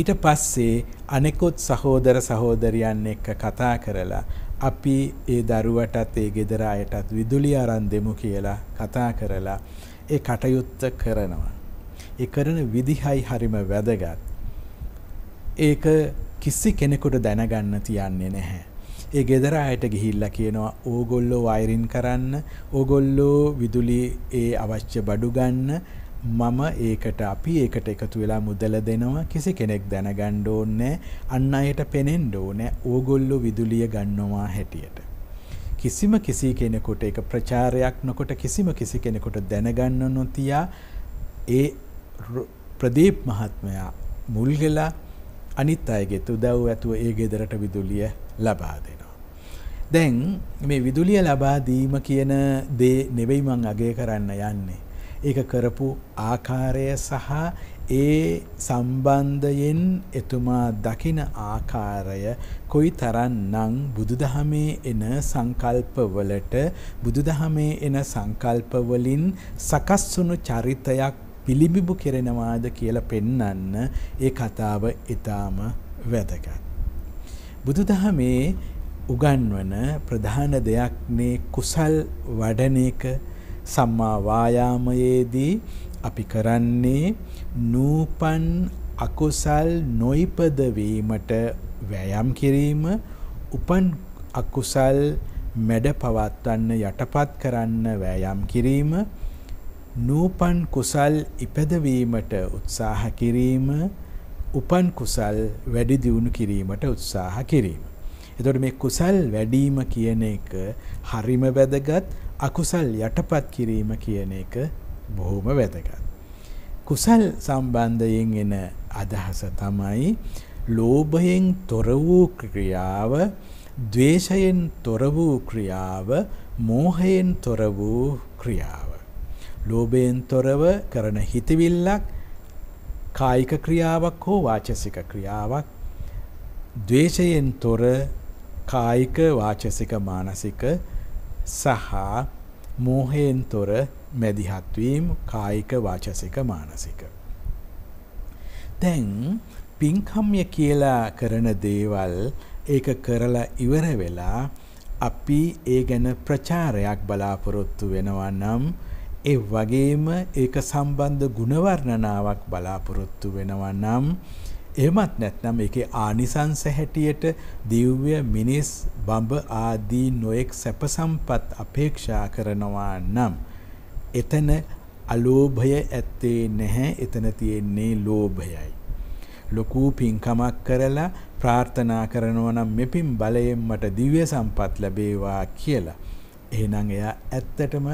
ඊට පස්සේ අනෙකොත් සහෝදර සහෝදරියන් එක්ක කතා කරලා අපි ඒ දරුවටත් ඒ ගෙදර අයටත් විදුලිය අරන් දෙමු කියලා කතා කරලා ඒ කටයුත්ත කරනවා. ඒ කරන විදිහයි හරිම වැදගත්. ඒක කිසි කෙනෙකුට දැනගන්න තියන්නේ නැහැ. ඒ ගෙදර අයට ගිහිල්ලා කියනවා ඕගොල්ලෝ වයිරින් කරන්න ඕගොල්ලෝ විදුලි ඒ අවශ්‍ය බඩු ගන්න මම ඒකට අපි ඒකට එකතු වෙලා මුදල දෙනවා කිසි කෙනෙක් දැනගන්න ඕනේ අන්න අයට පෙනෙන්න ඕනේ ඕගොල්ලෝ විදුලිය ගන්නවා හැටියට. කිසිම කිසි කෙනෙකුට ඒක ප්‍රචාරයක් නොකොට කිසිම කිසි කෙනෙකුට දැනගන්න නොතියා ඒ ප්‍රදීප් මහත්මයා මුල්ගලා අනිත් අයගෙත් උදව් ඇතුව ඒ ගෙදරට විදුලිය ලබා දෙනවා. දැන් මේ විදුලිය ලබා දීම කියන දේ නෙවෙයි මං අගය කරන්න යන්නේ. ඒක කරපු ආකාරය සහ ඒ සම්බන්ධයෙන් එතුමා දකින ආකාරය කොයි තරන්නං බුදුදහමේ එන සංකල්පවලට බුදුදහමේ එන සංකල්පවලින් සකස්වුණු චරිතයක් පිළිබිබු කෙරෙනවාද කියලා පෙන්නන්න ඒ කතාව ඊටාම වැදගත්. බුදුදහමේ උගන්වන ප්‍රධාන දෙයක්නේ කුසල් වඩන එක සම්මා වායාමයේදී අපි කරන්නේ නූපන් අකුසල් නොයිපද වීමට වෑයම් කිරීම උපන් අකුසල් මැඩ පවත්වන්න යටපත් කරන්න වෑයම් කිරීම නූපන් කුසල් ඉපදවීමට උත්සාහ කිරීම උපන් කුසල් වැඩි දියුණු කිරීමට උත්සාහ කිරීම. එතකොට මේ කුසල් වැඩිම කියන එක හරිම වැදගත් අකුසල් යටපත් කිරීම කියන එක බොහොම වැදගත්. කුසල් සම්බන්ධයෙන් එන අදහස තමයි ලෝභයෙන් තොර වූ ක්‍රියාව, ద్వේෂයෙන් තොර වූ ක්‍රියාව, මෝහයෙන් තොර වූ ක්‍රියාව. ලෝභයෙන් තොරව කරන හිතවිල්ලක් කායික ක්‍රියාවක් හෝ වාචසික ක්‍රියාවක් ද්වේෂයෙන් තොර කායික වාචසික මානසික සහ මෝහයෙන් තොර මැදිහත් වීම කායික වාචසික මානසික දැන් පින්කම්ය කියලා කරන දේවල් ඒක කරලා ඉවර වෙලා අපි ඒ ගැන ප්‍රචාරයක් බලාපොරොත්තු වෙනවා නම් ඒ වගේම ඒක සම්බන්ධ ගුණවර්ණනාවක් බලාපොරොත්තු වෙනවා නම් එමත් නැත්නම් ඒකේ ආනිසංස හැටියට දිව්‍ය මිනිස් බඹ ආදී නොඑක් සැප සම්පත් අපේක්ෂා කරනවා නම් එතන අලෝභය ඇත්තේ නැහැ එතන තියෙන්නේ ලෝභයයි ලොකු පින්කමක් කරලා ප්‍රාර්ථනා කරනවා නම් මෙපින් බලයෙන් මට දිව්‍ය සම්පත් ලැබේවා කියලා. එහෙනම් එයා ඇත්තටම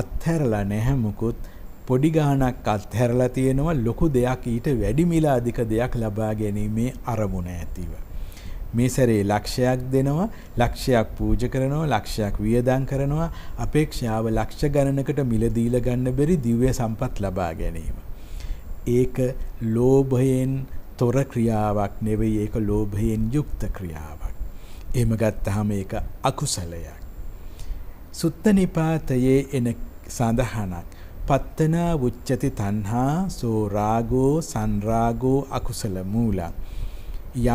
අත්හැරලා නැහැ මුකුත් පොඩි ගානක් අත්හැරලා තියෙනවා ලොකු දෙයක් ඊට වැඩි මිල අධික දෙයක් ලබා ගැනීමේ අරමුණ ඇතිව. මේ සැරේ ලක්ෂයක් දෙනවා ලක්ෂයක් පූජ කරනවා ලක්ෂයක් වියදන් කරනවා අපේක්ෂාව ලක්ෂ ගණනකට මිලදීල ගන්න බැරි දිව්‍ය සම්පත් ලබා ගැනීම. ඒක ලෝභයෙන් තොර ක්‍රියාවක් නෙවෙයි ඒක ලෝභයෙන් යුක්ත ක්‍රියාවක්. එහෙම ගත්තහම ඒක අකුසලයක්. සුත්ත නිපාතයේ එන සඳහනක් පත්තනා උච්චති තණ්හා සෝ රාගෝ සංරාගෝ අකුසල මූලං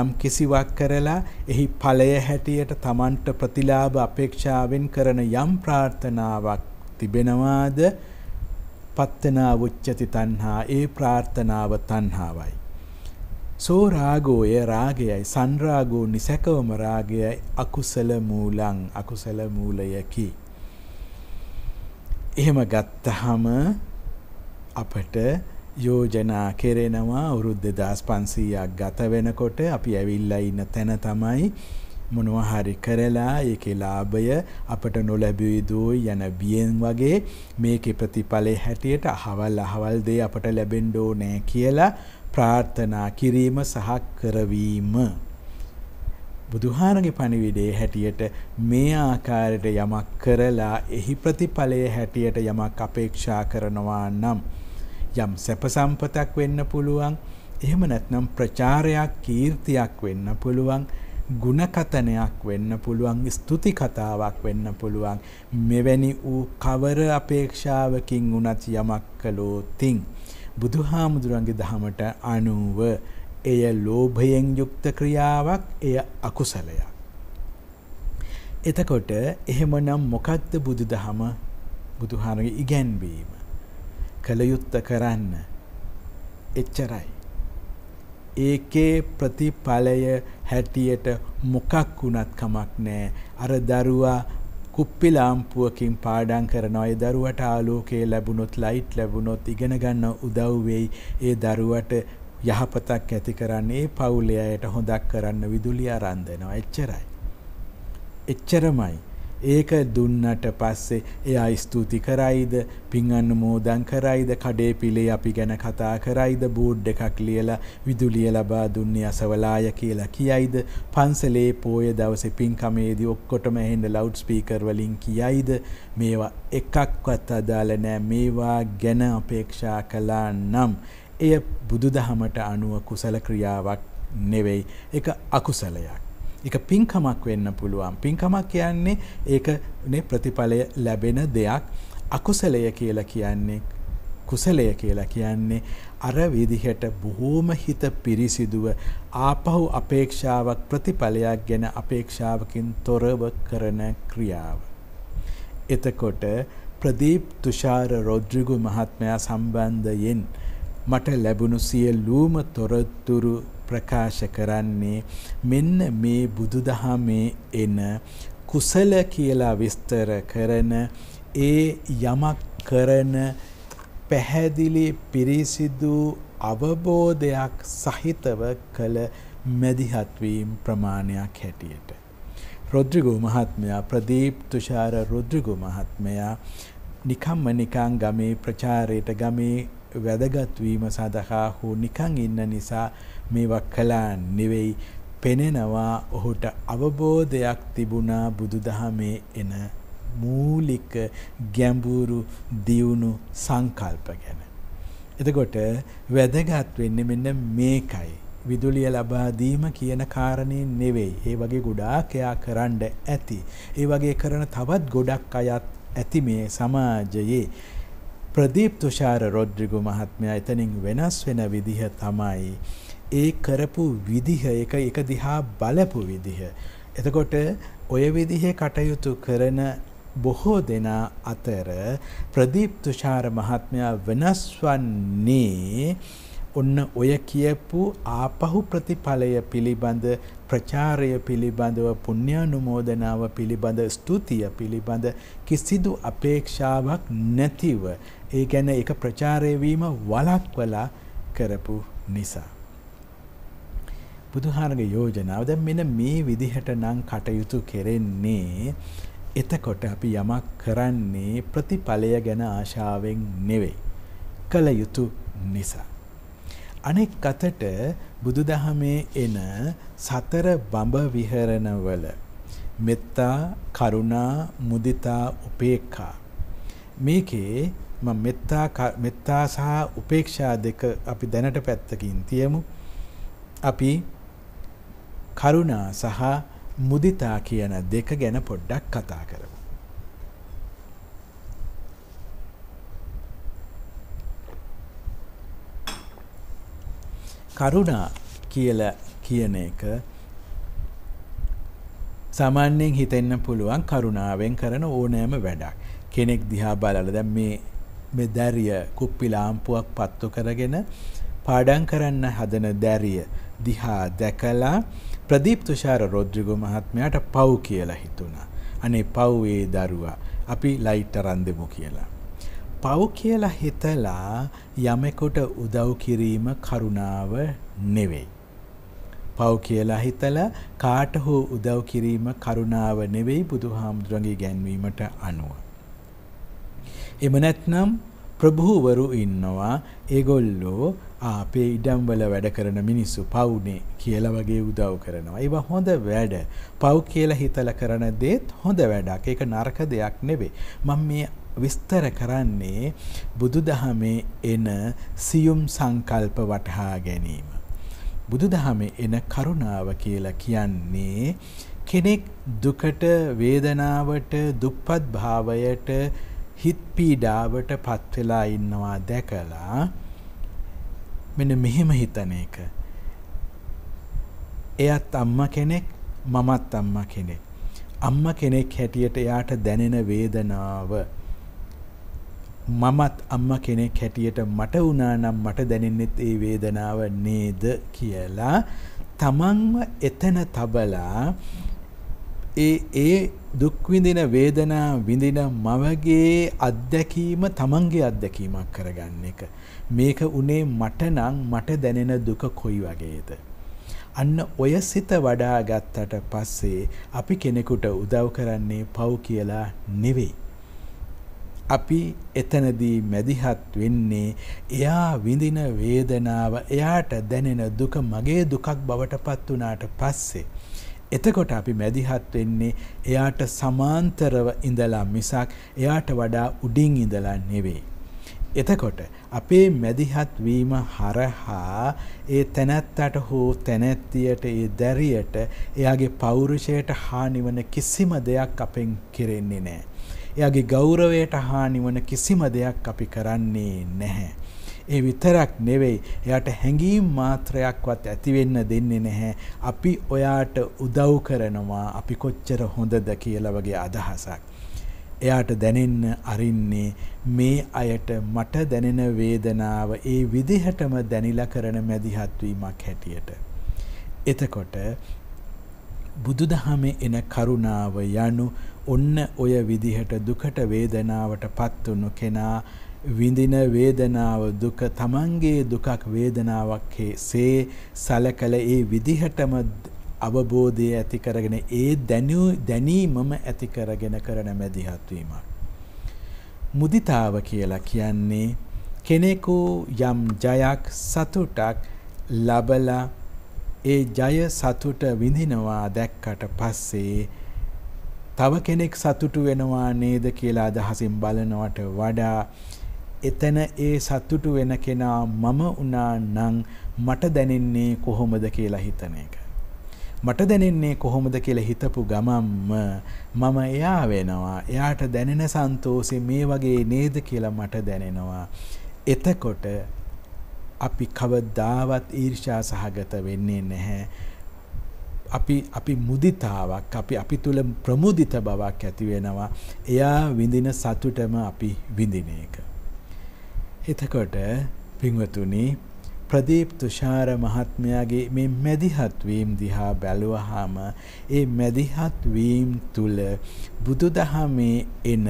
යම් කිසිවක් කරලා එහි ඵලය හැටියට Tamanට ප්‍රතිලාභ අපේක්ෂාවෙන් කරන යම් ප්‍රාර්ථනාවක් තිබෙනවාද පත්තනා උච්චති තණ්හා ඒ ප්‍රාර්ථනාව තණ්හාවයි සෝ රාගෝය රාගයයි සංරාගෝ නිසකවම රාගයයි අකුසල මූලං අකුසල මූලයකි එහෙම ගත්තහම අපට යෝජනා කෙරෙනවා අවුරුද්ද දස් පන්සීයක් ගත වෙනකොට අපි ඇවිල්ලා ඉන්න තැන තමයි මොනවා හරි කරලා ඒකේ ලාභය අපට නොලැබී දෝයි යන බියෙන් වගේ මේකේ ප්‍රතිඵලයේ හැටියට අහවල් අහවල් දේ අපට ලැබෙන්න ඕනේ කියලා ප්‍රාර්ථනා කිරීම සහ කරවීම බුදුහාරගේ පණිවිඩේ හැටියට මේ ආකාරයට යමක් කරලා එහි ප්‍රතිඵලය හැටියට යමක් අපේක්ෂා කරනවා නම් යම් සැපසම්පතක් වෙන්න පුළුවන් එහෙම නැත්නම් ප්‍රචාරයක් කීර්තියක් වෙන්න පුළුවන් ගුණකතනයක් වෙන්න පුළුවන් ස්තුති කතාවක් වෙන්න පුළුවන් මෙවැනි වූ කවර අපේක්ෂාවකින් වුණත් යමක් කළෝතින් බුදුහාමුදුරන්ගේ දහමට අනුව එය ලෝභයෙන් යුක්ත ක්‍රියාවක් එය අකුසලයක්. එතකොට එහෙමනම් මොකක්ද බුදුදහම බුදුහාරගේ ඉගැන්වීම කලයුත්ත කරන්න එච්චරයි. ඒකේ ප්‍රතිඵලය හැටියට මොකක් වුණත් කමක් නෑ අර දරුවා කුප්පිලාම්පුුවකින් පාඩන් කරන අය දරුවට ආලෝකයේ ලැබුණොත් ලයිට් ලැබුණොත් ඉගෙන ගන්න උදව් වෙයි ඒ දරුවට යහපතක් ඇති කරන්නේ පවුලේ අයට හොඳක් කරන්න විදුලිය අරන් දෙනවා එච්චරයි. එච්චරමයි. ඒක දුන්නට පස්සේ එයා ස්තුති කරයිද පින් අනුමෝදන් කරයිද කඩේ පිලේ අපි ගැන කතා කරයිද බෝඩ් එකක් ලියලා විදුලිය ලබා දුන්නේ අසවලාය කියලා කියයිද පන්සලේ පෝය දවසේ පින්කමේදී ඔක්කොටම ඇහෙන ලවුඩ් ස්පීකර් වලින් කියයිද මේවා එකක්වත් අදාළ නෑ මේවා ගැන අපේක්ෂා කළා නම් එය බුදුදහමට අනුව කුසල ක්‍රියාවක් නෙවෙයි එක අකුසලයක්. එක පින්කමක් වෙන්න පුළුවන් පින්කමක් කියන්නේ ඒකනේ ප්‍රතිඵලය ලැබෙන දෙයක් අකුසලය කියලා කියන්නේ කුසලය කියලා කියන්නේ අර විදිහට බොහෝම හිත පිරිසිදුව ආපහු අපේක්ෂාවක් ප්‍රතිඵලයක් ගැන අපේක්ෂාවකින් තොරව කරන ක්‍රියාව. එතකොට ප්‍රදීප් තුෂාර රොද්‍රිගු මහත්මයා සම්බන්ධයෙන් මට ලැබුණු සියලූම තොරතුරු ප්‍රකාශ කරන්නේ මෙන්න මේ බුදුදහමේ එන කුසල කියලා විස්තර කරන ඒ යමක් කරන පැහැදිලි පිරිසිදු අවබෝධයක් සහිතව කළ මැදිහත්වීම් ප්‍රමාණයක් හැටියට. රොද්‍රිගු මහත්මයා ප්‍රදීප් තුෂාර රොද්‍රිගු මහත්මයා නිකම්ම නිකං ගමේ ප්‍රචාරයට ගමේ වැදගත්වීම සඳහා හෝ නිකං ඉන්න නිසා මේවා කලා නෙවෙයි පෙනෙනවා ඔහුට අවබෝධයක් තිබුණා බුදුදහමේ එන මූලික ගැඹුරු දියුණු සංකල්ප ගැන. එතකොට වැදගත් වෙන්න මෙන්න මේකයි. විදුලිය ලබාදීම කියන කාරණය නෙවෙයි. ඒ වගේ ගොඩාක් එයා කරන්න ඇති. ඒ වගේ කරන තවත් ගොඩක් අයත් ඇති මේ සමාජයේ. ප්‍රදීප් තුෂාර රොඩ්රිගු මහත්මයා එතනින් වෙනස් වෙන විදිහ තමයි ඒ කරපු විදිහ එක එක දිහා බලපු විදිහ. එතකොට ඔය විදිහේ කටයුතු කරන බොහෝ දෙනා අතර ප්‍රදීප් තුෂාර මහත්මයා වෙනස් වන්නේ ඔන්න ඔය කියපු ආපහු ප්‍රතිඵලය පිළිබඳ ප්‍රචාරය පිළිබඳව පුුණ්‍යානුමෝදනාව පිළිබඳ ස්තුතිය පිළිබඳ කිසිදු අපේක්ෂාවක් නැතිව ඒ ගැන එක ප්‍රචාරයවීම වලක්වලා කරපු නිසා. බුදුහාරගේ යෝජනාව දැන් මෙන මේ විදිහට නම් කටයුතු කෙරෙන්නේ එතකොට අපි යමක් කරන්නේ ප්‍රතිඵලය ගැන ආශාවෙන් නෙවෙයි. කළ යුතු නිසා. අනෙක් අතට බුදුදහමේ එන සතර බඹ විහරණවල මෙත්තා කරුණා මුදිතා උපේක්ඛා මේකේ මෙත්තා මෙත්තා සහ උපේක්ෂා දෙක අපි දැනට පැත්තකින් තියමු. අපි කරුණා සහ මුදිතා කියන දෙක ගැන පොඩ්ඩක් කතා කරමු. කරුණා කියලා කියන එක සාමාන්‍යයෙන් හිතෙන්න පුළුවන් කරුණාවෙන් කරන ඕනෑම වැඩක්. කෙනෙක් දිහා බලලා දැන් මේ මේ දැරිය කුප්පි ලාම්පුවක් පත්තු කරගෙන පාඩම් කරන්න හදන දැරිය දිහා දැකලා ප්‍රදීප් තුෂාර රොද්රිගෝ මහත්මයාට පව් කියලා හිතුණා. අනේ පව් ඒ දරුවා. අපි ලයිට් අරන් දෙමු කියලා. පව් කියලා හිතලා යමෙකුට උදව් කිරීම කරුණාව නෙවෙයි. පව් කියලා හිතලා කාට හෝ උදව් කිරීම කරුණාව නෙවෙයි බුදුහාමුදුරන්ගේ ගැන්වීමට අනුව. එම නැත්නම් ප්‍රභූවරු ඉන්නවා ඒගොල්ලෝ අපේ ඉඩම්වල වැඩ කරන මිනිස්සු පවුනේ කියලා වගේ උදව් කරනවා. ඒවා හොඳ වැඩ. පව් කියලා හිතලා කරන දේත් හොඳ වැඩක්. ඒක නරක දෙයක් නෙවෙයි. මම මේ විස්තර කරන්නේ බුදුදහමේ එන සියුම් සංකල්ප වටහා ගැනීම. බුදුදහමේ එන කරුණාව කියලා කියන්නේ කෙනෙක් දුකට වේදනාවට දුප්පත් භාවයට හිත් පීඩාවට පත් වෙලා ඉන්නවා දැකලා මෙන්න මෙහෙම හිතන එක. එයත් අම්මා කෙනෙක් මමත් අම්මා කෙනෙක්. අම්මා කෙනෙක් හැටියට එයාට දැනෙන වේදනාව මමත් අම්මා කෙනෙක් හැටියට මට වුණා නම් මට දැනෙන්නෙත් ඒ වේදනාව නේද කියලා තමන්ව එතන තබලා ඒ ඒ දුක්විඳින වේදනා විඳින මවගේ අත්දැකීම තමන්ගේ අත්දැකීමක් කරගන්න එක. මේක උනේ මට නම් මට දැනෙන දුක කොයි වගේද. අන්න ඔය සිත වඩා ගත්තට පස්සේ අපි කෙනෙකුට උදව් කරන්නේ පව් කියලා නෙවෙයි. අපි එතනදී මැදිහත් වෙන්නේ එයා විඳින වේදනාව එයාට දැනෙන දුක මගේ දුකක් බවට පත් වුණාට පස්සේ එතකොට අපි මැදිහත් වෙන්නේ එයාට සමාන්තරව ඉඳලා මිසක් එයාට වඩා උඩින් ඉඳලා නෙවෙයි. එතකොට අපේ මැදිහත් වීම හරහා ඒ තැනැත්තට හෝ තැනැත්තියට ඒ දැරියට එයාගේ පෞරුෂයට හානිවන කිසිම දෙයක් අපෙන් කෙරෙන්නේ නෑ. එයාගේ ගෞරවයට හානිවන කිසිම දෙයක් අපි කරන්නේ නැහැ. ඒ විතරක් නෙවෙයි එයාට හැඟීම් මාත්‍රයක්වත් ඇතිවෙන්න දෙන්නේ නැහැ අපි ඔයාට උදව් කරනවා අපි කොච්චර හොඳද කියලා වගේ අදහසක්. එයාට දැනෙන්න අරින්නේ මේ අයට මට දැනෙන වේදනාව ඒ විදිහටම දැනිලා කරන මැදිහත්වීමක් හැටියට. එතකොට බුදුදහමේ එන කරුණාව යනු ඔන්න ඔය විදිහට දුකට වේදනාවට පත්වුණු කෙනා විඳින වේදනාව දුක තමන්ගේ දුකක් වේදනාවක් සේ සලකල ඒ විදිහටම අවබෝධය ඇති කරගෙන ඒ දැනීමම ඇති කරගෙන කරන මැදිහත් වීමක්. මුදිතාව කියලා කියන්නේ කෙනෙකු යම් ජයක් සතුටක් ලබලා ඒ ජය සතුට විඳිනවා දැක්කට පස්සේ තව කෙනෙක් සතුටු වෙනවා නේද කියලා අදහසින් බලනවට වඩා එතන ඒ සතුටු වෙන කෙනා මම වුණා නම් මට දැනෙන්නේ කොහොමද කියලා හිතන එක. මට දැනෙන්නේ කොහොමද කියලා හිතපු ගමම්ම මම එයා වෙනවා. එයාට දැනෙන සන්තෝෂේ මේ වගේ නේද කියලා මට දැනෙනවා. එතකොට අපි කවදාවත් ඊර්ෂා සහගත වෙන්නේ නැහැ. අපි අපි මුදිතාවක් අපි අපි තුළ ප්‍රමුදිත බවක් ඇති වෙනවා එයා විඳින සතුටම අපි විඳින එක එතකොට පින්වතුනි ප්‍රදීප් තුෂාර මහත්මයාගේ මේ මැදිහත් වීම දිහා බැලුවහම ඒ මැදිහත් වීම තුල බුදුදහමේ එන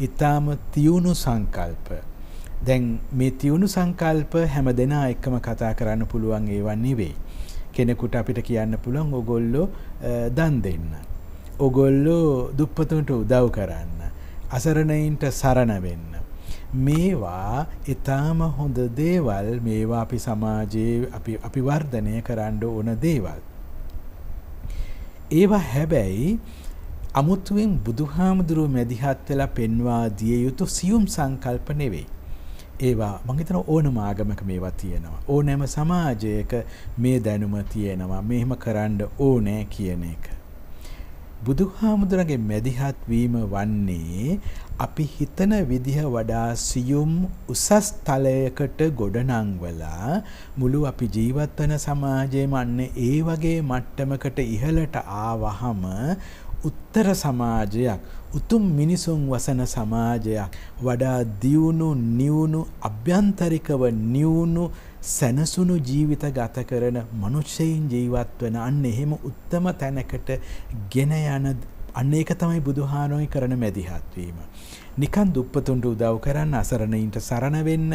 ඊටාම තියුණු සංකල්ප දැන් මේ තියුණු සංකල්ප හැම දෙනා එකම කතා කරන්න පුළුවන් ඒවා නෙවෙයි කෙනෙකුට අපිට කියන්න පුළුවන් ඕගොල්ලෝ දන් දෙන්න ඕගොල්ලෝ දුප්පතුන්ට උදව් කරන්න අසරණයින්ට සරණ වෙන්න මේවා ඊටාම හොඳ දේවල් මේවා අපි සමාජයේ අපි අපි වර්ධනය කරන්න ඕන දේවල්. ඒවා හැබැයි අමුතුවෙන් බුදුහාමුදුරුව මැදිහත් වෙලා පෙන්වා දිය යුතු සියුම් සංකල්ප නෙවෙයි. ඒවා මං හිතන ඕනම ආගමක මේවා තියෙනවා. ඕනෑම සමාජයක මේ දැනුම තියෙනවා. මෙහෙම කරන්න ඕනෑ කියන එක. බුදුහාමුදුරගේ මැදිහත් වීම වන්නේ අපි හිතන විදිහ වඩා සියුම් උසස් තලයකට ගොඩනංවලා මුළු අපි ජීවත්වන සමාජයම අන්න ඒ වගේ මට්ටමකට ඉහළට ආවහම උත්තර සමාජයක් උතුම් මිනිසුන් වසන සමාජයක් වඩා දියුණු නිවුණු අභ්‍යන්තරිකව නියුණු සැනසුණු ජීවිත ගත කරන මනුෂ්‍යයින් ජීවත්වන අන්න එහෙම උත්තම තැනකට ගෙන යන අන්න ඒක තමයි බුදුහානොයි කරන මැදිහත්වීම. නිකන් දුප්පතුන්ට උදව් කරන්න අසරණයින්ට සරණ වෙන්න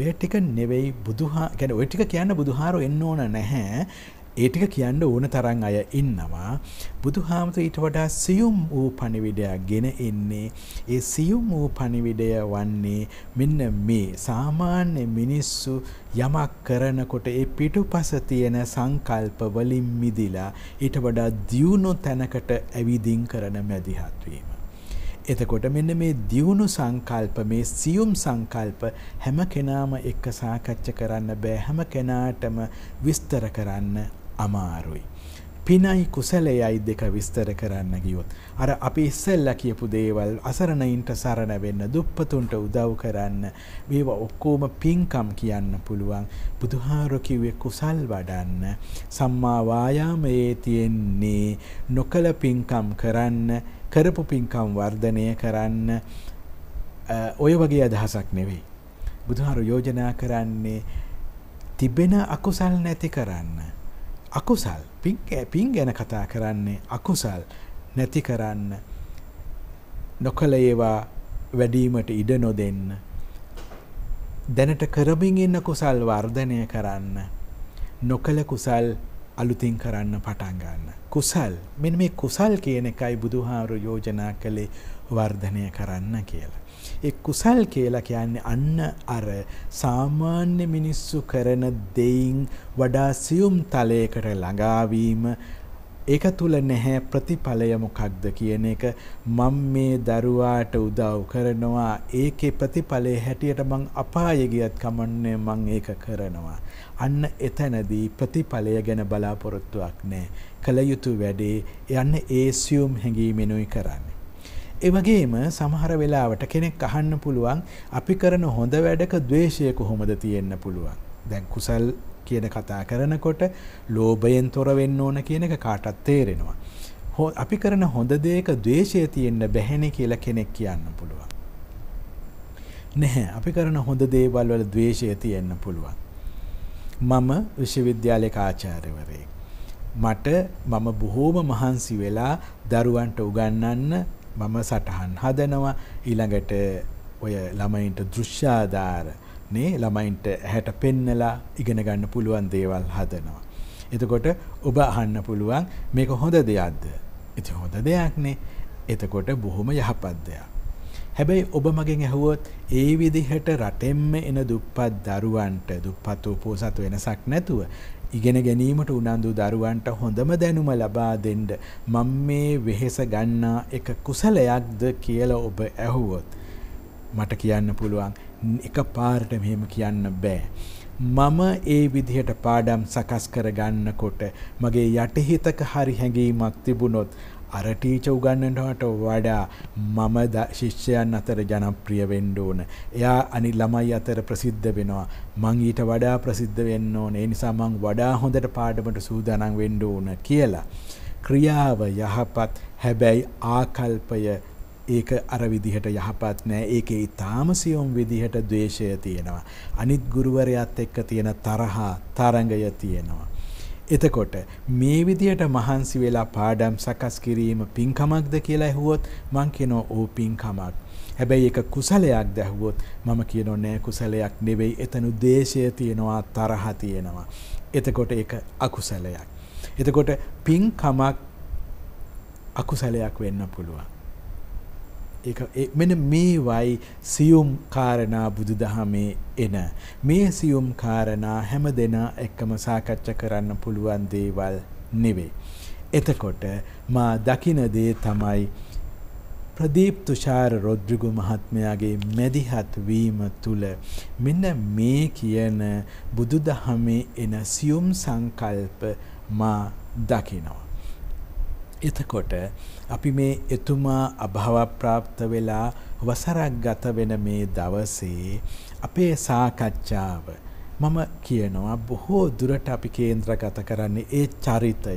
ඔය ටික නෙවෙයි බුදුහා ගැන ඔය ටික කියන්න බුදුහාරු එන්න ඕන නැහැ ඒටික කියන්න ඕන තරන් අය ඉන්නවා. බුදු හාමුදුර ඊට වඩා සියුම් වූ පණිවිඩයක් ගෙන එන්නේ. ඒ සියුම් වූ පණිවිඩය වන්නේ මෙන්න මේ සාමාන්‍ය මිනිස්සු යමක් කරනකොට ඒ පිටුපස තියෙන සංකල්ප වලින් මිදිලා ඊට වඩා දියුණු තැනකට ඇවිදින් කරන මැදිහත් වීම. එතකොට මෙන්න මේ දියුණු සංකල්ප මේ සියුම් සංකල්ප හැම කෙනාම එක්ක සාකච්ඡා කරන්න බෑ හැම කෙනාටම විස්තර කරන්න අමාරුයි. පිනයි කුසලයයි දෙක විස්තර කරන්න ගියොත්. අර අපි ඉස්සෙල්ල කියපු දේවල් අසරණයින්ට සරණ වෙන්න දුප්පතුන්ට උදව් කරන්න මේව ඔක්කෝම පින්කම් කියන්න පුළුවන් බුදුහාරොකිවේ කුසල් වඩන්න සම්මාවායාමයේ තියෙන්නේ නොකළ පින්කම් කරන්න කරපු පින්කම් වර්ධනය කරන්න ඔය වගේ අදහසක් නෙවෙයි. බුදුහාරු යෝජනා කරන්නේ තිබෙන අකුසල් නැති කරන්න. අකුසල් පින් පින් ගැන කතා කරන්නේ අකුසල් නැති කරන්න නොකල ඒවා වැඩිවීමට ඉඩ නොදෙන්න දැනට කරමින් ඉන්න කුසල් වර්ධනය කරන්න නොකල කුසල් අලුතින් කරන්න පටන් ගන්න කුසල් මෙන්න මේ කුසල් කියන එකයි බුදුහාරු යෝජනා කළේ වර්ධනය කරන්න කියලා ඒ කුසල් කියලා කියන්නේ අන්න අර සාමාන්‍ය මිනිස්සු කරන දෙයින් වඩා සියුම් තලයකට ළඟාවීම ඒක තුල නැහැ ප්‍රතිඵලය මොකක්ද කියන එක මම මේ දරුවාට උදව් කරනවා ඒකේ ප්‍රතිඵලයේ හැටියට මං අපායේ ගියත් කමන්නේ මං ඒක කරනවා අන්න එතනදී ප්‍රතිඵලය ගැන බලාපොරොත්තුවක් නැහැ කළ යුතු වැඩේ යන්න ඒ සියුම් හැඟීමෙනුයි කරන්නේ ඒවගේම සමහර වෙලාවට කෙනෙක් අහන්න පුළුවන් අපි කරන හොඳ වැඩක දවේශය කොහොමද තියෙන්න්න පුළුවන්. දැන් කුසල් කියන කතා කරනකොට ලෝබයෙන් තොරවෙන්න ඕන කියන එක කාටත් තේරෙනවා. හෝ අපි කරන හොඳ දේක දවේශය තියෙන්න්න බැහැනි කියලා කෙනෙක් කියන්න පුළුවන්. නැහැ අපි කරන හොඳ දේවල් වල දවේශය තියෙන්න්න පුළුවන්. මම විශ්වවිද්‍යාලය ආචාර්යවරයෙක්. මට මම බොහෝම මහන්සි වෙලා දරුවන්ට උගන්නන්න මම සටහන් හදනවා ඊළඟට ඔය ළමයින්ට දෘෂ්‍යාධාර නේ ළමයින්ට හැට පෙන්නලා ඉගෙන ගන්න පුළුවන් දේවල් හදනවා. එතකොට ඔබ අහන්න පුළුවන් මේක හොඳ දෙයක්ද. ඉති හොඳ දෙයක්නේ එතකොට බොහොම යහපත් දෙයක්. හැබැයි ඔබ මගෙන් ඇහුවොත් ඒ විදිහට රටෙම්ම එන දුප්පත් දරුවන්ට දුප්පත් වූ පෝසත් වෙනසක් නැතුව ඉගෙන ගැනීමට උනන්දු දරුවන්ට හොඳම දැනුම ලබා දෙන්න මම මේ වෙහෙස ගන්නා එක කුසලයක්ද කියලා ඔබ ඇහුවොත් මට කියන්න පුළුවන් එක පාරට මෙහෙම කියන්න බෑ මම ඒ විදිහට පාඩම් සකස් කර ගන්නකොට මගේ යටිහිතක හරි හැඟීමක් තිබුණොත් අරටීච උගන්නටට වඩා මම ශිෂ්‍යයන් අතර ජනප්‍රිය වෙන්ඩ ඕන. එයා අනි ළමයි අතර ප්‍රසිද්ධ වෙනවා. මං ඊට වඩා ප්‍රසිද්ධ වෙන්න ඕන ඒ නිසා මං වඩා හොඳට පාඩමට සූදානම් වෙන්ඩ ඕන කියලා. ක්‍රියාව යහපත් හැබැයි ආකල්පය ඒක අර විදිහට යහපත් නෑ ඒකේ ඉතාම සියොම් විදිහට ද්වේෂය තියෙනවා. අනිත් ගුරුවරයත් එක්ක තියෙන තරහා තරඟය තියෙනවා. එතකොට මේ විදියට මහන්සි වෙලා පාඩම් සකස් කිරීම පින්කමක්ද කියලා ඇහුවොත් මං කියනෝ ඕ පින්කමක්. හැබැයි එක කුසලයක් දැහුවොත් මම කියනෝ නෑ කුසලයක් නෙවෙයි එතනු දේශය තියෙනවා තරහ තියෙනවා. එතකොට එක අකුසලයක්. එතකොට පින්කමක් අකුසලයක් වෙන්න පුළුවන්. ඒ මෙන්න මේවයි සියුම් කාරණා බුදුදහමේ එන මේ සියුම් කාරණා හැම දෙනා එක්කම සාකච්ඡා කරන්න පුළුවන් දේවල් නෙවෙයි. එතකොට මා දකින දේ තමයි ප්‍රදීප් තුෂාර රොද්‍රිගු මහත්මයාගේ මැදිහත් වීම තුල මෙන්න මේ කියන බුදුදහමේ එන සියුම් සංකල්ප මා දකිනවා. එතකොට අපි මේ එතුමා අභාවප්‍රාප්ත වෙලා වසරක් ගත වෙන මේ දවසේ අපේ සාකච්ඡාව මම කියනවා බොහෝ දුරට අපි කේන්ද්‍රගත කරන්නේ ඒ චරිතය.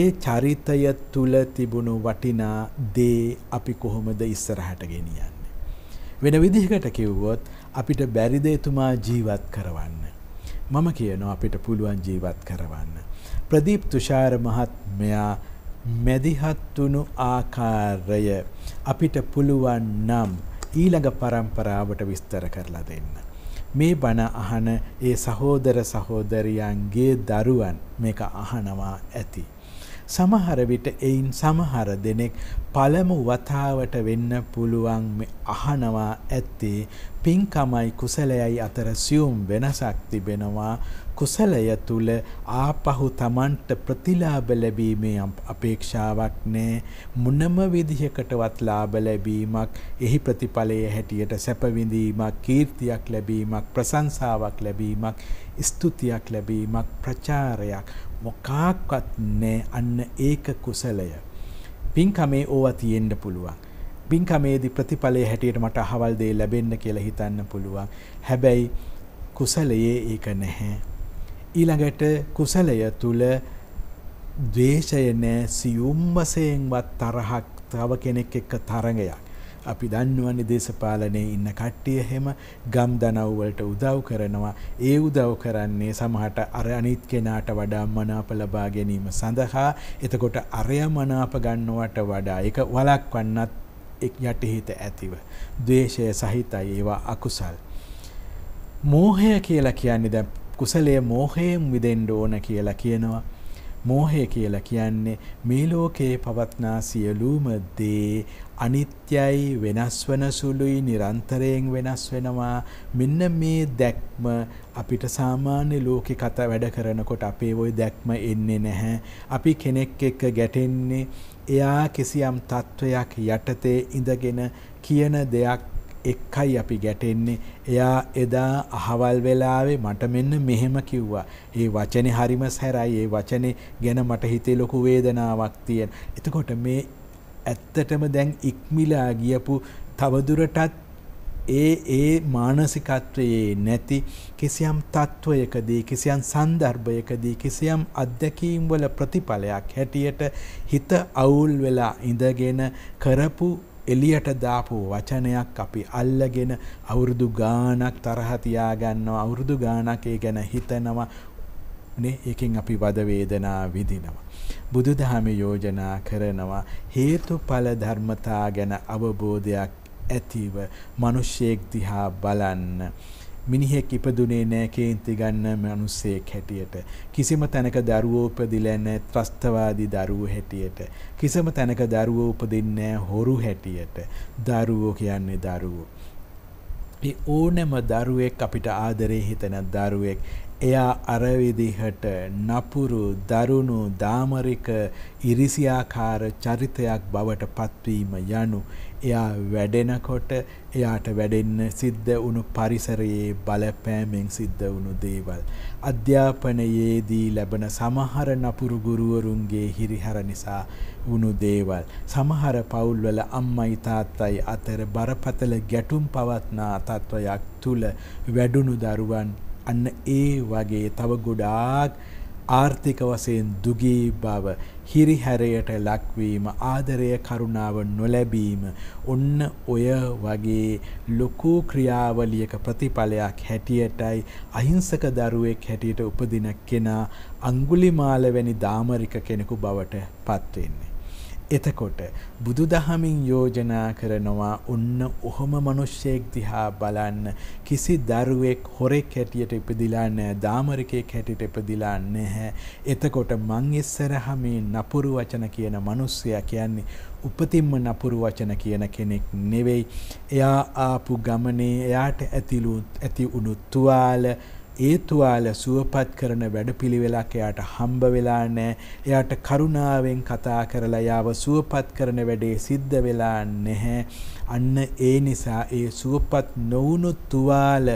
ඒ චරිතය තුල තිබුණු වටිනා දේ අපි කොහොමද ඉස්සරහට ගෙනියන්නේ. වෙන විදිහකට කිව්වොත් අපිට බැරිද එතුමා ජීවත් කරවන්න. මම කියනවා අපිට පුළුවන් ජීවත් කරවන්න. ප්‍රදීප් තුෂාර මහත්මයා මැදිහත් වුණු ආකාරය අපිට පුළුවන් නම් ඊළඟ પરම්පරාවට විස්තර කරලා දෙන්න. මේ බණ අහන ඒ සහෝදර සහෝදරියන්ගේ දරුවන් මේක අහනවා ඇති. සමහර විට එයින් සමහර දෙනෙක් පළමු වතාවට වෙන්න පුළුවන් මේ අහනවා ඇත්තේ පින්කමයි කුසලයයි අතර සියුම් වෙනසක් තිබෙනවා කුසලය තුල ආපහු Tamanට ප්‍රතිලාභ ලැබීමේ අපේක්ෂාවක් නැහැ මොනම විදිහකටවත් ලාභ ලැබීමක් එහි ප්‍රතිඵලයේ හැටියට සැප විඳීමක් කීර්තියක් ලැබීමක් ප්‍රශංසාවක් ලැබීමක් ස්තුතියක් ලැබීමක් ප්‍රචාරයක් මොකක්වත් නැහැ අන්න ඒක කුසලය පින්කමේ ඕවා තියෙන්න පුළුවන් පින්කමේදී ප්‍රතිඵලයේ හැටියට මට අහවල් දේ ලැබෙන්න කියලා හිතන්න පුළුවන්. හැබැයි කුසලයේ ඒක නැහැ. ඊළඟට කුසලය තුළ දේශය නෑ සියුම් වසයෙන්වත් තරහක් තව කෙනෙක් එක්ක තරඟයක්. අපි දන්නුවනි දේශපාලනයේ ඉන්න කට්ටිය හෙම ගම් දනව්වලට උදව් කරනවා ඒ උදව් කරන්නේ සමහට අර අනිත් කෙනාට වඩා මනාප ලබා ගැනීම සඳහා එතකොට අරය මනාප ගන්නවට වඩා එක වලක්වන්නත් යටහිත ඇතිව. දේශය සහිතයි ඒවා අකුසල්. මෝහය කියලා කියන්නේ දැ කුසලය මෝහයෙන් විදෙන්ඩ ඕන කියලා කියනවා. මෝහය කියලා කියන්නේ මේ ලෝකයේ පවත්නා සියලූම දේ අනිත්‍යයි වෙනස් වන සුළුයි නිරන්තරයෙන් වෙනස් වෙනවා මෙන්න මේ දැක්ම අපිට සාමාන්‍ය ලෝකෙ කතා වැඩ කරනකොට අපේ ওই දැක්ම එන්නේ නැහැ අපි කෙනෙක් එක්ක ගැටෙන්නේ එයා කිසියම් තත්වයක් යටතේ ඉඳගෙන කියන දෙයක් එක්කයි අපි ගැටෙන්නේ එයා එදා අහවල් වෙලාවේ මට මෙන්න මෙහෙම කිව්වා. ඒ වචනේ හරිම සැරයි. ඒ වචනේ ගැන මට හිතේ ලොකු වේදනාවක් තියෙන. එතකොට මේ ඇත්තටම දැන් ඉක්මිලා ගියපු තවදුරටත් ඒ ඒ මානසිකත්වයේ නැති කිසියම් තත්ත්වයකදී කිසියම් සන්දර්භයකදී කිසියම් අත්දැකීම්වල ප්‍රතිඵලයක් හැටියට හිත අවුල් වෙලා ඉඳගෙන කරපු එලියට දාපු වචනයක් අපි අල්ලගෙන අවුරුදු ගානක් තරහතියාගන්නවා අවුරුදු ගානක් ඒ ගැන හිතනවා නේ ඒකෙන් අපි වදවේදනා විදිනවා. බුදුදහම යෝජනා කරනවා හේතුඵල ධර්මතා ගැන අවබෝධයක් ඇතිව මිනිස්සෙක් දිහා බලන්න මිනිහෙක් ඉපදුනේ නෑ කේන්ති ගන්න මිනිස්සෙක් හැටියට. කිසිම තැනක දරුවෝ උපදිලා නෑ ත්‍රස්තවාදී දරුවෝ හැටියට. කිසිම තැනක දරුවෝ උපදින්නේ නෑ හොරු හැටියට. දරුවෝ කියන්නේ දරුවෝ. ඒ ඕනෑම දරුවෙක් අපිට ආදරේ හිතන දරුවෙක් එයා අර විදිහට නපුරු දරුණු දාමරික ඉරිසියාකාර චරිතයක් බවට පත්වීම යනු එයා වැඩෙනකොට එයාට වැඩෙන්න සිද්ධ වුණු පරිසරයේ බලපෑමෙන් සිද්ධ වුණු දේවල්. අධ්‍යාපනයේදී ලැබන සමහර නපුරු ගුරුවරුන්ගේ හිරිහර නිසා වුණු දේවල්. සමහර පවුල්වල අම්මයි තාත්තයි අතර බරපතල ගැටුම් පවත්නා තත්ත්වයක් තුළ වැඩුණු දරුවන් අන්න ඒ වගේ තව ගොඩාක් ආර්ථික වසයෙන් දුගී බව හිරිහැරයට ලක්වීම ආදරය කරුණාව නොලැබීම ඔන්න ඔය වගේ ලොකු ක්‍රියාවලියක ප්‍රතිඵලයක් හැටියටයි අහිංසක දරුවෙක් හැටියට උපදින කෙනා අංගුලිමාල වැනි දාමරික කෙනෙකු බවට පත්වෙන්නේ. එතකොට බුදු දහමින් යෝජනා කරනවා ඔන්න ඔහොම මනුෂ්‍යයෙක් දිහා බලන්න කිසි දරුවෙක් හොරෙක් හැටියට ඉපදිලා නෑ දාමරිකයෙක් හැටියට ඉපදිලා නැහැ. එතකොට මං ඉස්සරහ මේ නපුරු වචන කියන මිනිස්සයා කියන්නේ උපතින්ම නපුරු වචන කියන කෙනෙක් නෙවෙයි. එයා ආපු ගමනේ එයාට ඇතිලු ඇති උණු තුවාල ඒ තුවාල සුවපත් කරන වැඩපිළිවෙලක් එයාට හම්බ වෙලා නැහැ. එයාට කරුණාවෙන් කතා කරලා යාව සුවපත් කරන වැඩේ සිද්ධ වෙලා නැහැ. අන්න ඒ නිසා ඒ සුවපත් නොවුණු තුවාල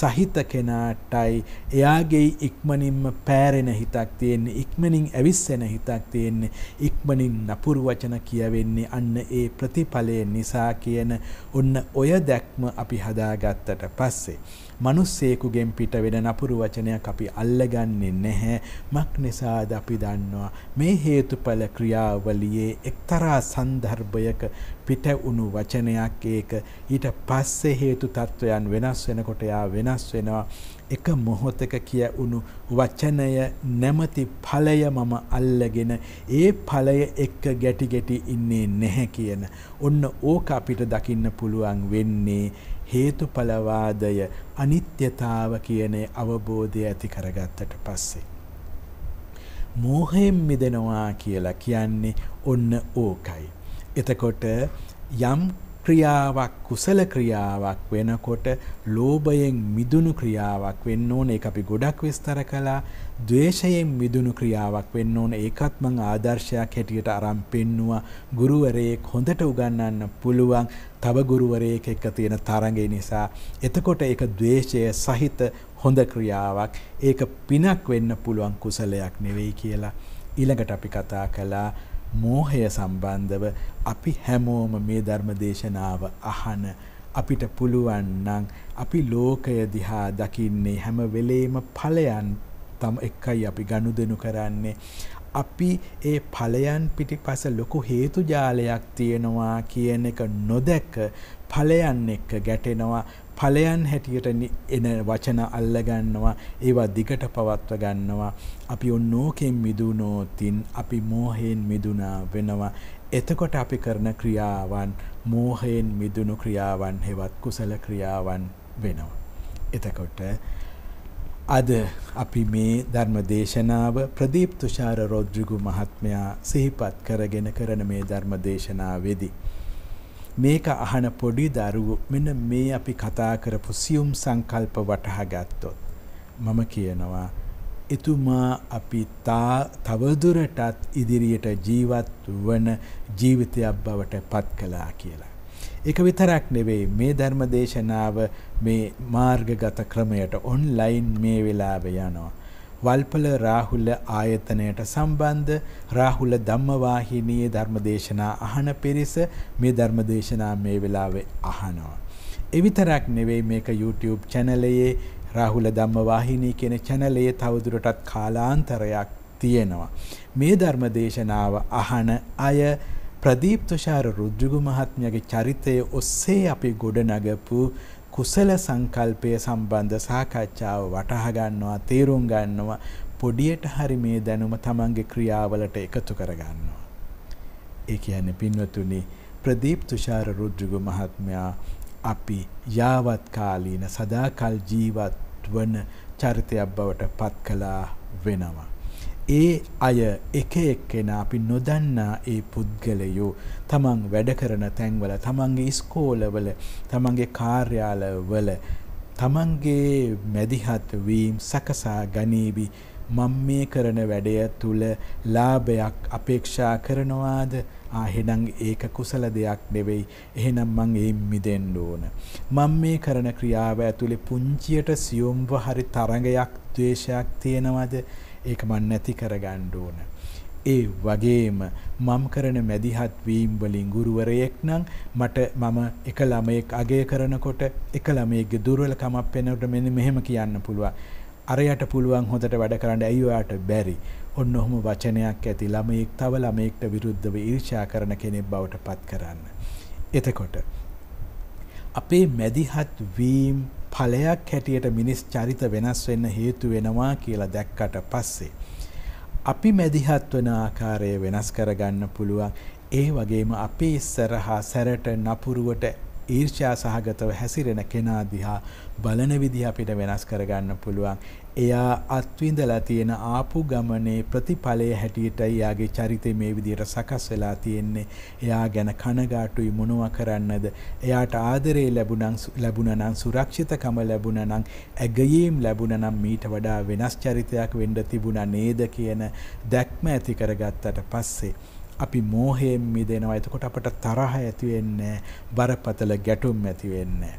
සහිත කෙනාටයි එයාගේ ඉක්මනින්ම පෑරෙන හිතක් තියෙන්නේ ඉක්මනින් ඇවිස්සෙන හිතක් තියෙන්නේ ඉක්මනින් නපුරු වචන කියවෙන්නේ අන්න ඒ ප්‍රතිඵලය නිසා කියන ඔන්න ඔය දැක්ම අපි හදාගත්තට පස්සේ මනුස්සයෙකුගෙන් පිට වෙන නපුරු වචනයක් අපි අල්ලගන්නේ නැහැ මක් නිසාද අපි දන්නවා මේ හේතුඵල ක්‍රියාවලියේ එක්තරා සන්දර්භයක පිට වුණු වචනයක් ඒක ඊට පස්සේ හේතු තත්ත්වයන් වෙනස් වෙනකොට යා වෙන වෙනස් වෙනවා එක මොහොතක කියවුණු වචනය නැමති ඵලය මම අල්ලගෙන ඒ ඵලය එක්ක ගැටි ගැටි ඉන්නේ නැහැ කියන ඔන්න ඕක අපිට දකින්න පුළුවන් වෙන්නේ හේතුඵලවාදය අනිත්‍යතාව කියන අවබෝධය ඇති කරගත්තට පස්සේ මෝහයෙන් මිදෙනවා කියලා කියන්නේ ඔන්න ඕකයි එතකොට යම් ක්‍රියාවක් කුසල ක්‍රියාවක් වෙනකොට ලෝභයෙන් මිදුණු ක්‍රියාවක් වෙන්න ඕන ඒක අපි ගොඩක් විස්තර කළා ද්වේෂයෙන් මිදුණු ක්‍රියාවක් වෙන්න ඕන ඒකත් මම ආදර්ශයක් හැටියට අරන් පෙන්නුවා ගුරුවරයෙක් හොඳට උගන්වන්න පුළුවන් තව ගුරුවරයෙක් එක්ක තියෙන තරඟය නිසා එතකොට ඒක ද්වේෂය සහිත හොඳ ක්‍රියාවක් ඒක පිනක් වෙන්න පුළුවන් කුසලයක් නෙවෙයි කියලා ඊළඟට අපි කතා කළා මෝහය සම්බන්ධව අපි හැමෝම මේ ධර්ම දේශනාව අහන අපිට පුළුවන් නම් අපි ලෝකය දිහා දකින්නේ හැම වෙලේම ඵලයන් තම එක්කයි අපි ගනුදෙනු කරන්නේ අපි ඒ ඵලයන් පිටිපස ලොකු හේතු ජාලයක් තියෙනවා කියන එක නොදැක ඵලයන් එක්ක ගැටෙනවා ඵලයන් හැටියට එන වචන අල්ලගන්නවා ඒවා දිගට පවත්ව ගන්නවා අපි ඔන්නෝකෙන් මිදුනෝතින් අපි මෝහයෙන් මිදුනා වෙනවා. එතකොට අපි කරන ක්‍රියාවන් මෝහයෙන් මිදුණු ක්‍රියාවන් හෙවත් කුසල ක්‍රියාවන් වෙනවා. එතකොට අද අපි මේ ධර්ම දේශනාව ප්‍රදීප් තුෂාර රොද්රිගු මහත්මයා සිහිපත් කරගෙන කරන මේ ධර්ම දේශනාවේදී. මේක අහන පොඩි දරුවෝ මෙන්න මේ අපි කතා කරපු සියුම් සංකල්ප වටහා ගත්තොත් මම කියනවා එතුමා අපි තවදුරටත් ඉදිරියට ජීවත් වන ජීවිතයක් බවට පත් කළා කියලා. එක විතරක් නෙවෙයි මේ ධර්ම දේශනාව මේ මාර්ගගත ක්‍රමයට ඔන්ලයින් මේ වෙලාව යනවා. වල්පල රාහුල ආයතනයට සම්බන්ධ රාහුල ධම්මවාහිනයේ ධර්මදේශනා අහන පිරිස මේ ධර්මදේශනා මේ වෙලාවේ අහනවා. එවිතරක් නෙවෙයි මේක YouTube චැනලයේ රාහුල ධම්ම වාහිනී කියන channel තවදුරටත් කාලාන්තරයක් තියෙනවා. මේ ධර්ම දේශනාව අහන අය ප්‍රදීප් තුෂාර රුද්‍රගු මහත්මියගේ චරිතය ඔස්සේ අපි ගොඩනගපු කුසල සංකල්පය සම්බන්ධ සාකච්ඡාව වටහා ගන්නවා තේරුම් ගන්නවා පොඩියට හරි මේ දැනුම තමන්ගේ ක්‍රියාවලට එකතු කර ගන්නවා. ඒ කියන්නේ පින්වතුනි ප්‍රදීප් තුෂාර රුද්‍රගු මහත්මයා අපි යාවත් කාලීන සදාකල් ජීවත් වන චරිතයක් බවට පත් කලා වෙනවා. ඒ අය එක එක්කෙන අපි නොදන්නා ඒ පුද්ගලයෝ තමන් වැඩ කරන තැන්වල තමන්ගේ ස්කෝලවල තමන්ගේ කාර්යාලවල තමන්ගේ මැදිහත් වීම් සකසා ගනීවි මං මේ කරන වැඩය තුළ ලාභයක් අපේක්ෂා කරනවාද එහෙනම් ඒක කුසල දෙයක් නෙවෙයි. එහෙනම් මං ඒ මිදෙන්න ඕන. මම මේ කරන ක්‍රියාව ඇතුලේ පුංචියට සියොම්ව හරි තරඟයක්, ද්වේෂයක් තියෙනවද? ඒක මන් නැති කරගන්න ඕන. ඒ වගේම මම කරන මැදිහත් වීම් වලින් ගුරුවරයෙක් නම් මට මම එක ළමයෙක් අගය කරනකොට එක ළමයෙක්ගේ දුර්වලකමක් පෙනෙනකොට මෙන්න මෙහෙම කියන්න පුළුවන්. අරයට පුළුවන් හොඳට වැඩ කරන්න ඇයිවාට බැරි ඔන්න ඔහොම වචනයක් ඇති ළමයෙක් තව ළමයෙක්ට විරුද්ධව ඉර්ෂා කරන කෙනෙක් බවට පත් කරන්න. එතකොට. අපේ මැදිහත් වීම් ඵලයක් හැටියට මිනිස් චරිත වෙනස් වෙන්න හේතු වෙනවා කියලා දැක්කට පස්සේ. අපි මැදිහත් වන ආකාරය වෙනස් කරගන්න පුළුවන් ඒ වගේම අපේ ඉස්සරහා සැරට නපුරුවට ඊර්ෂ්‍යා සහගතව හැසිරෙන කෙනා දිහා බලන විදිහ අපිට වෙනස් කරගන්න පුළුවන්. එයා අත්විඳලා තියෙන ආපු ගමනේ ප්‍රතිඵලය හැටියට එයාගේ චරිතය මේ විදිහට සකස් වෙලා තියෙන්නේ. එයා ගැන කනගාටුයි මොනව කරන්නද? එයාට ආදරේ ලැබුණා ලැබුණා නම් සුරක්ෂිතකම ලැබුණා නම් ඇගයීම් ලැබුණා නම් මීට වඩා වෙනස් චරිතයක් වෙන්න තිබුණා නේද කියන දැක්ම ඇති කරගත්තට පස්සේ අපි මෝහයෙන් මිදෙනවා. එතකොට අපට තරහ ඇති වෙන්නේ බරපතල ගැටුම් ඇති වෙන්නේ.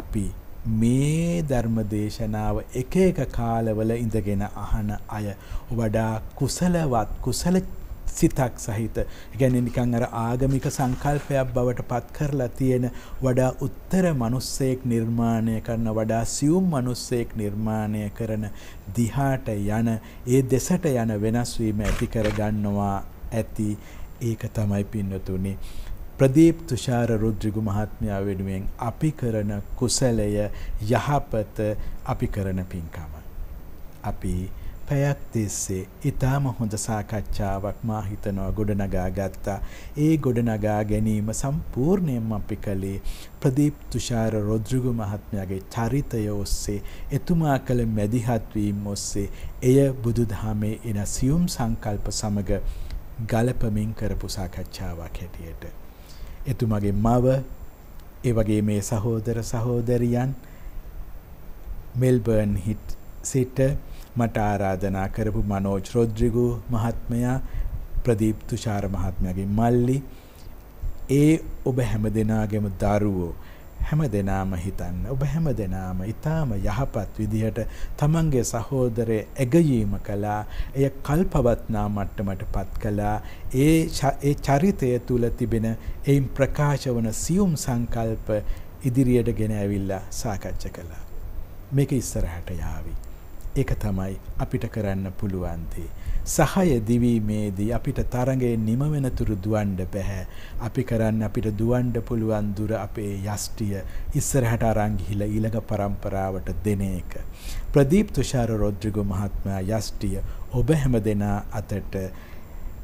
අපි මේ ධර්ම දේශනාව එක එක කාලවල ඉඳගෙන අහන අය වඩා කුසලවත් කුසල සිතක් සහිත ගැන නිකං අර ආගමික සංකල්පයක් බවට පත් කරලා තියෙන වඩා උත්තර මනුස්සයෙක් නිර්මාණය කරන වඩා සියුම් මනුස්සයෙක් නිර්මාණය කරන දිහාට යන ඒ දෙසට යන වෙනස්වීම ඇති කරගන්නවා ඇති ඒක තමයි පින්නතුනේ. ප්‍රදීප් තුෂාර රුද්‍රිගු මහත්මයා වෙනුවෙන් අපි කරන කුසලය යහපත අපි කරන පින්කම. අපි පැයක් තිස්සේ ඉතාම හොඳ සාකච්ඡාවක් මා හිතනවා ගොඩනගා ගත්තා. ඒ ගොඩනගා ගැනීම සම්පූර්ණයෙන්ම අපි කළේ ප්‍රදීප් තුෂාර රොද්‍රිගු මහත්මයාගේ චරිතය ඔස්සේ එතුමා කළ මැදිහත් වීම ඔස්සේ එය බුදුදහමේ එන සියුම් සංකල්ප සමග ගලපමින් කරපු සාකච්ඡාවක් හැටියට. එතුමගේ මව ඒ වගේ මේ සහෝදර සහෝදරියන් මෙල්බර්න් හිට් සිට මට ආරාධනා කරපු මනෝජ් රොද්රිගු මහත්මයා ප්‍රදීප් තුෂාර මහත්මයාගේ මල්ලි ඒ ඔබ හැම දෙනාගෙම දරුවෝ හැම දෙනාම හිතන්න ඔබ හැම දෙනාම ඉතාම යහපත් විදිහට තමන්ගේ සහෝදරය ඇගයීම කළා එය කල්පවත්නා මට්ටමට පත් කළා ඒ චරිතය තුළ තිබෙන එයින් ප්‍රකාශ වන සියුම් සංකල්ප ඉදිරියට ගෙන ඇවිල්ලා සාකච්ඡ කළා මේක ඉස්සරහට යාවි ඒක තමයි අපිට කරන්න පුළුවන් දේ සහය දිවීමේදී අපිට තරඟයෙන් නිම වෙනතුරු දුවන්ඩ බැහැ. අපි කරන්න අපිට දුවන්ඩ පුළුවන් දුර අපේ යෂ්ටිය ඉස්සරහට අරංගිහිල ඊළඟ පරම්පරාවට දෙන එක. ප්‍රදීප් තුෂාර රොද්‍රිගු මහත්මයා යෂ්ටිය ඔබ හැම දෙනා අතට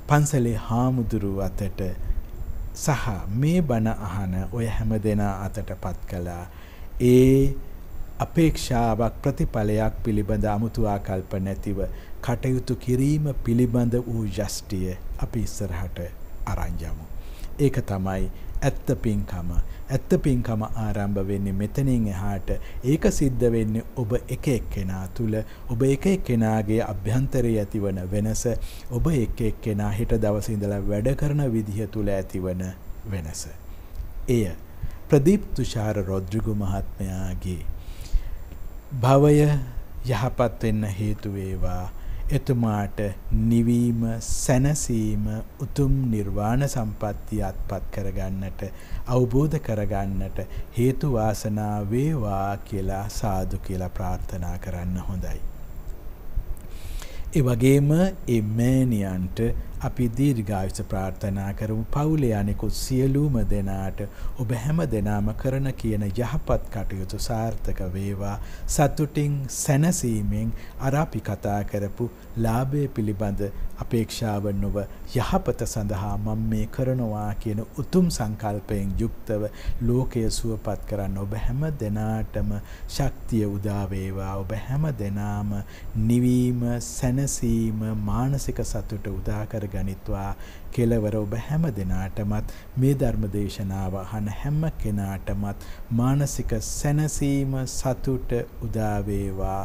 පන්සලේ හාමුදුරු අතට සහ මේ බණ අහන ඔය හැම දෙනා අතට පත් කලා. ඒ අපේක්ෂාවක් ප්‍රතිඵලයක් පිළිබඳ අමුතුආකල්ප නැතිව කටයුතු කිරීම පිළිබඳ වූ ජස්ටිය අපි ඉස්සරහට අරංජමු. ඒක තමයි ඇත්ත පින්කම ඇත්ත පින්කම ආරම්භ වෙන්නේ මෙතනින් එහාට ඒක සිද්ධ වෙන්නේ ඔබ එක එක්කෙනා තුළ ඔබ එක එක්කෙනාගේ අභ්‍යන්තරයේ ඇතිවන වෙනස ඔබ එක එක්කෙනා හෙට දවසේ ඉඳලා වැඩ කරන විදිහ තුළ ඇතිවන වෙනස. එය ප්‍රදීප් තුෂාර රොද්‍රිගු මහත්මයාගේ භවය යහපත් වෙන්න හේතු වේවා එතුමාට නිවීම සැනසීම උතුම් නිර්වාණ සම්පත්තිය අත්පත් කරගන්නට අවබෝධ කරගන්නට හේතු වාසනා වේවා කියලා සාදු කියලා ප්‍රාර්ථනා කරන්න හොඳයි. ඒ වගේම ඒ මෑණියන්ට අපි දීර්ඝායුෂ ප්‍රාර්ථනා කරමු. පවුලේ අනෙකුත් සියලුම දෙනාට ඔබ හැම දෙනාම කරන කියන යහපත් කටයුතු සාර්ථක වේවා. සතුටින් සැනසීමෙන් අර අපි කතා කරපු ලාභය පිළිබඳ අපේක්ෂාව නොව යහපත සඳහා මම මේ කරනවා කියන උතුම් සංකල්පයෙන් යුක්තව ලෝකය සුවපත් කරන්න ඔබ හැම දෙනාටම ශක්තිය උදා වේවා ඔබ හැම දෙනාම නිවීම සැනසීම මානසික සතුට උදා කර ගනිත්වා කෙලවර ඔබ හැම දෙනාටමත් මේ ධර්ම දේශනාව අහන හැම කෙනාටමත් මානසික සැනසීම සතුට උදා වේවා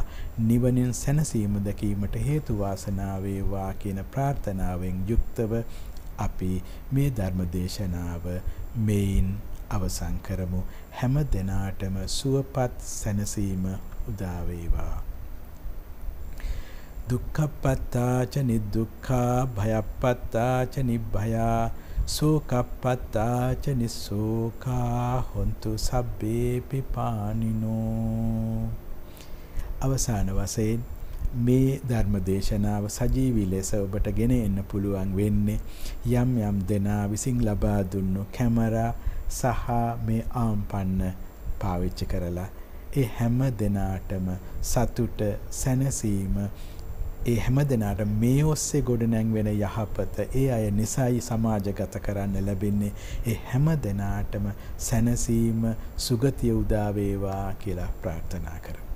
නිවනින් සැනසීම දැකීමට හේතු වාසනා වේවා කියන ප්‍රාර්ථනාවෙන් යුක්තව අපි මේ ධර්ම දේශනාව මෙයින් අවසන් කරමු හැම දිනාටම සුවපත් සැනසීම උදා වේවා දුක්ඛප්පත්තා ච නිදුක්ඛා භයප්පත්තා ච නිබ්භයා සෝකප්පත්තා ච නිස්සෝකා හොන්තු සබ්බේ පිපානිනෝ අවසාන වශයෙන් මේ ධර්ම දේශනාව සජීවී ලෙස ඔබට ගෙන එන්න පුළුවන් වෙන්නේ යම් යම් දෙනා විසින් ලබා දුන්නු කැමරා සහ මේ ආම්පන්න පාවිච්චි කරලා ඒ හැම දෙනාටම සතුට සැනසීම ඒ හැම දෙනාට මේ ඔස්සේ ගොඩනැං වෙන යහපත ඒ අය නිසයි සමාජගත කරන්න ලැබෙන්නේ ඒ හැම දෙනාටම සැනසීම සුගතිය උදාවේවා කියලා ප්‍රාර්ථනා කරමු.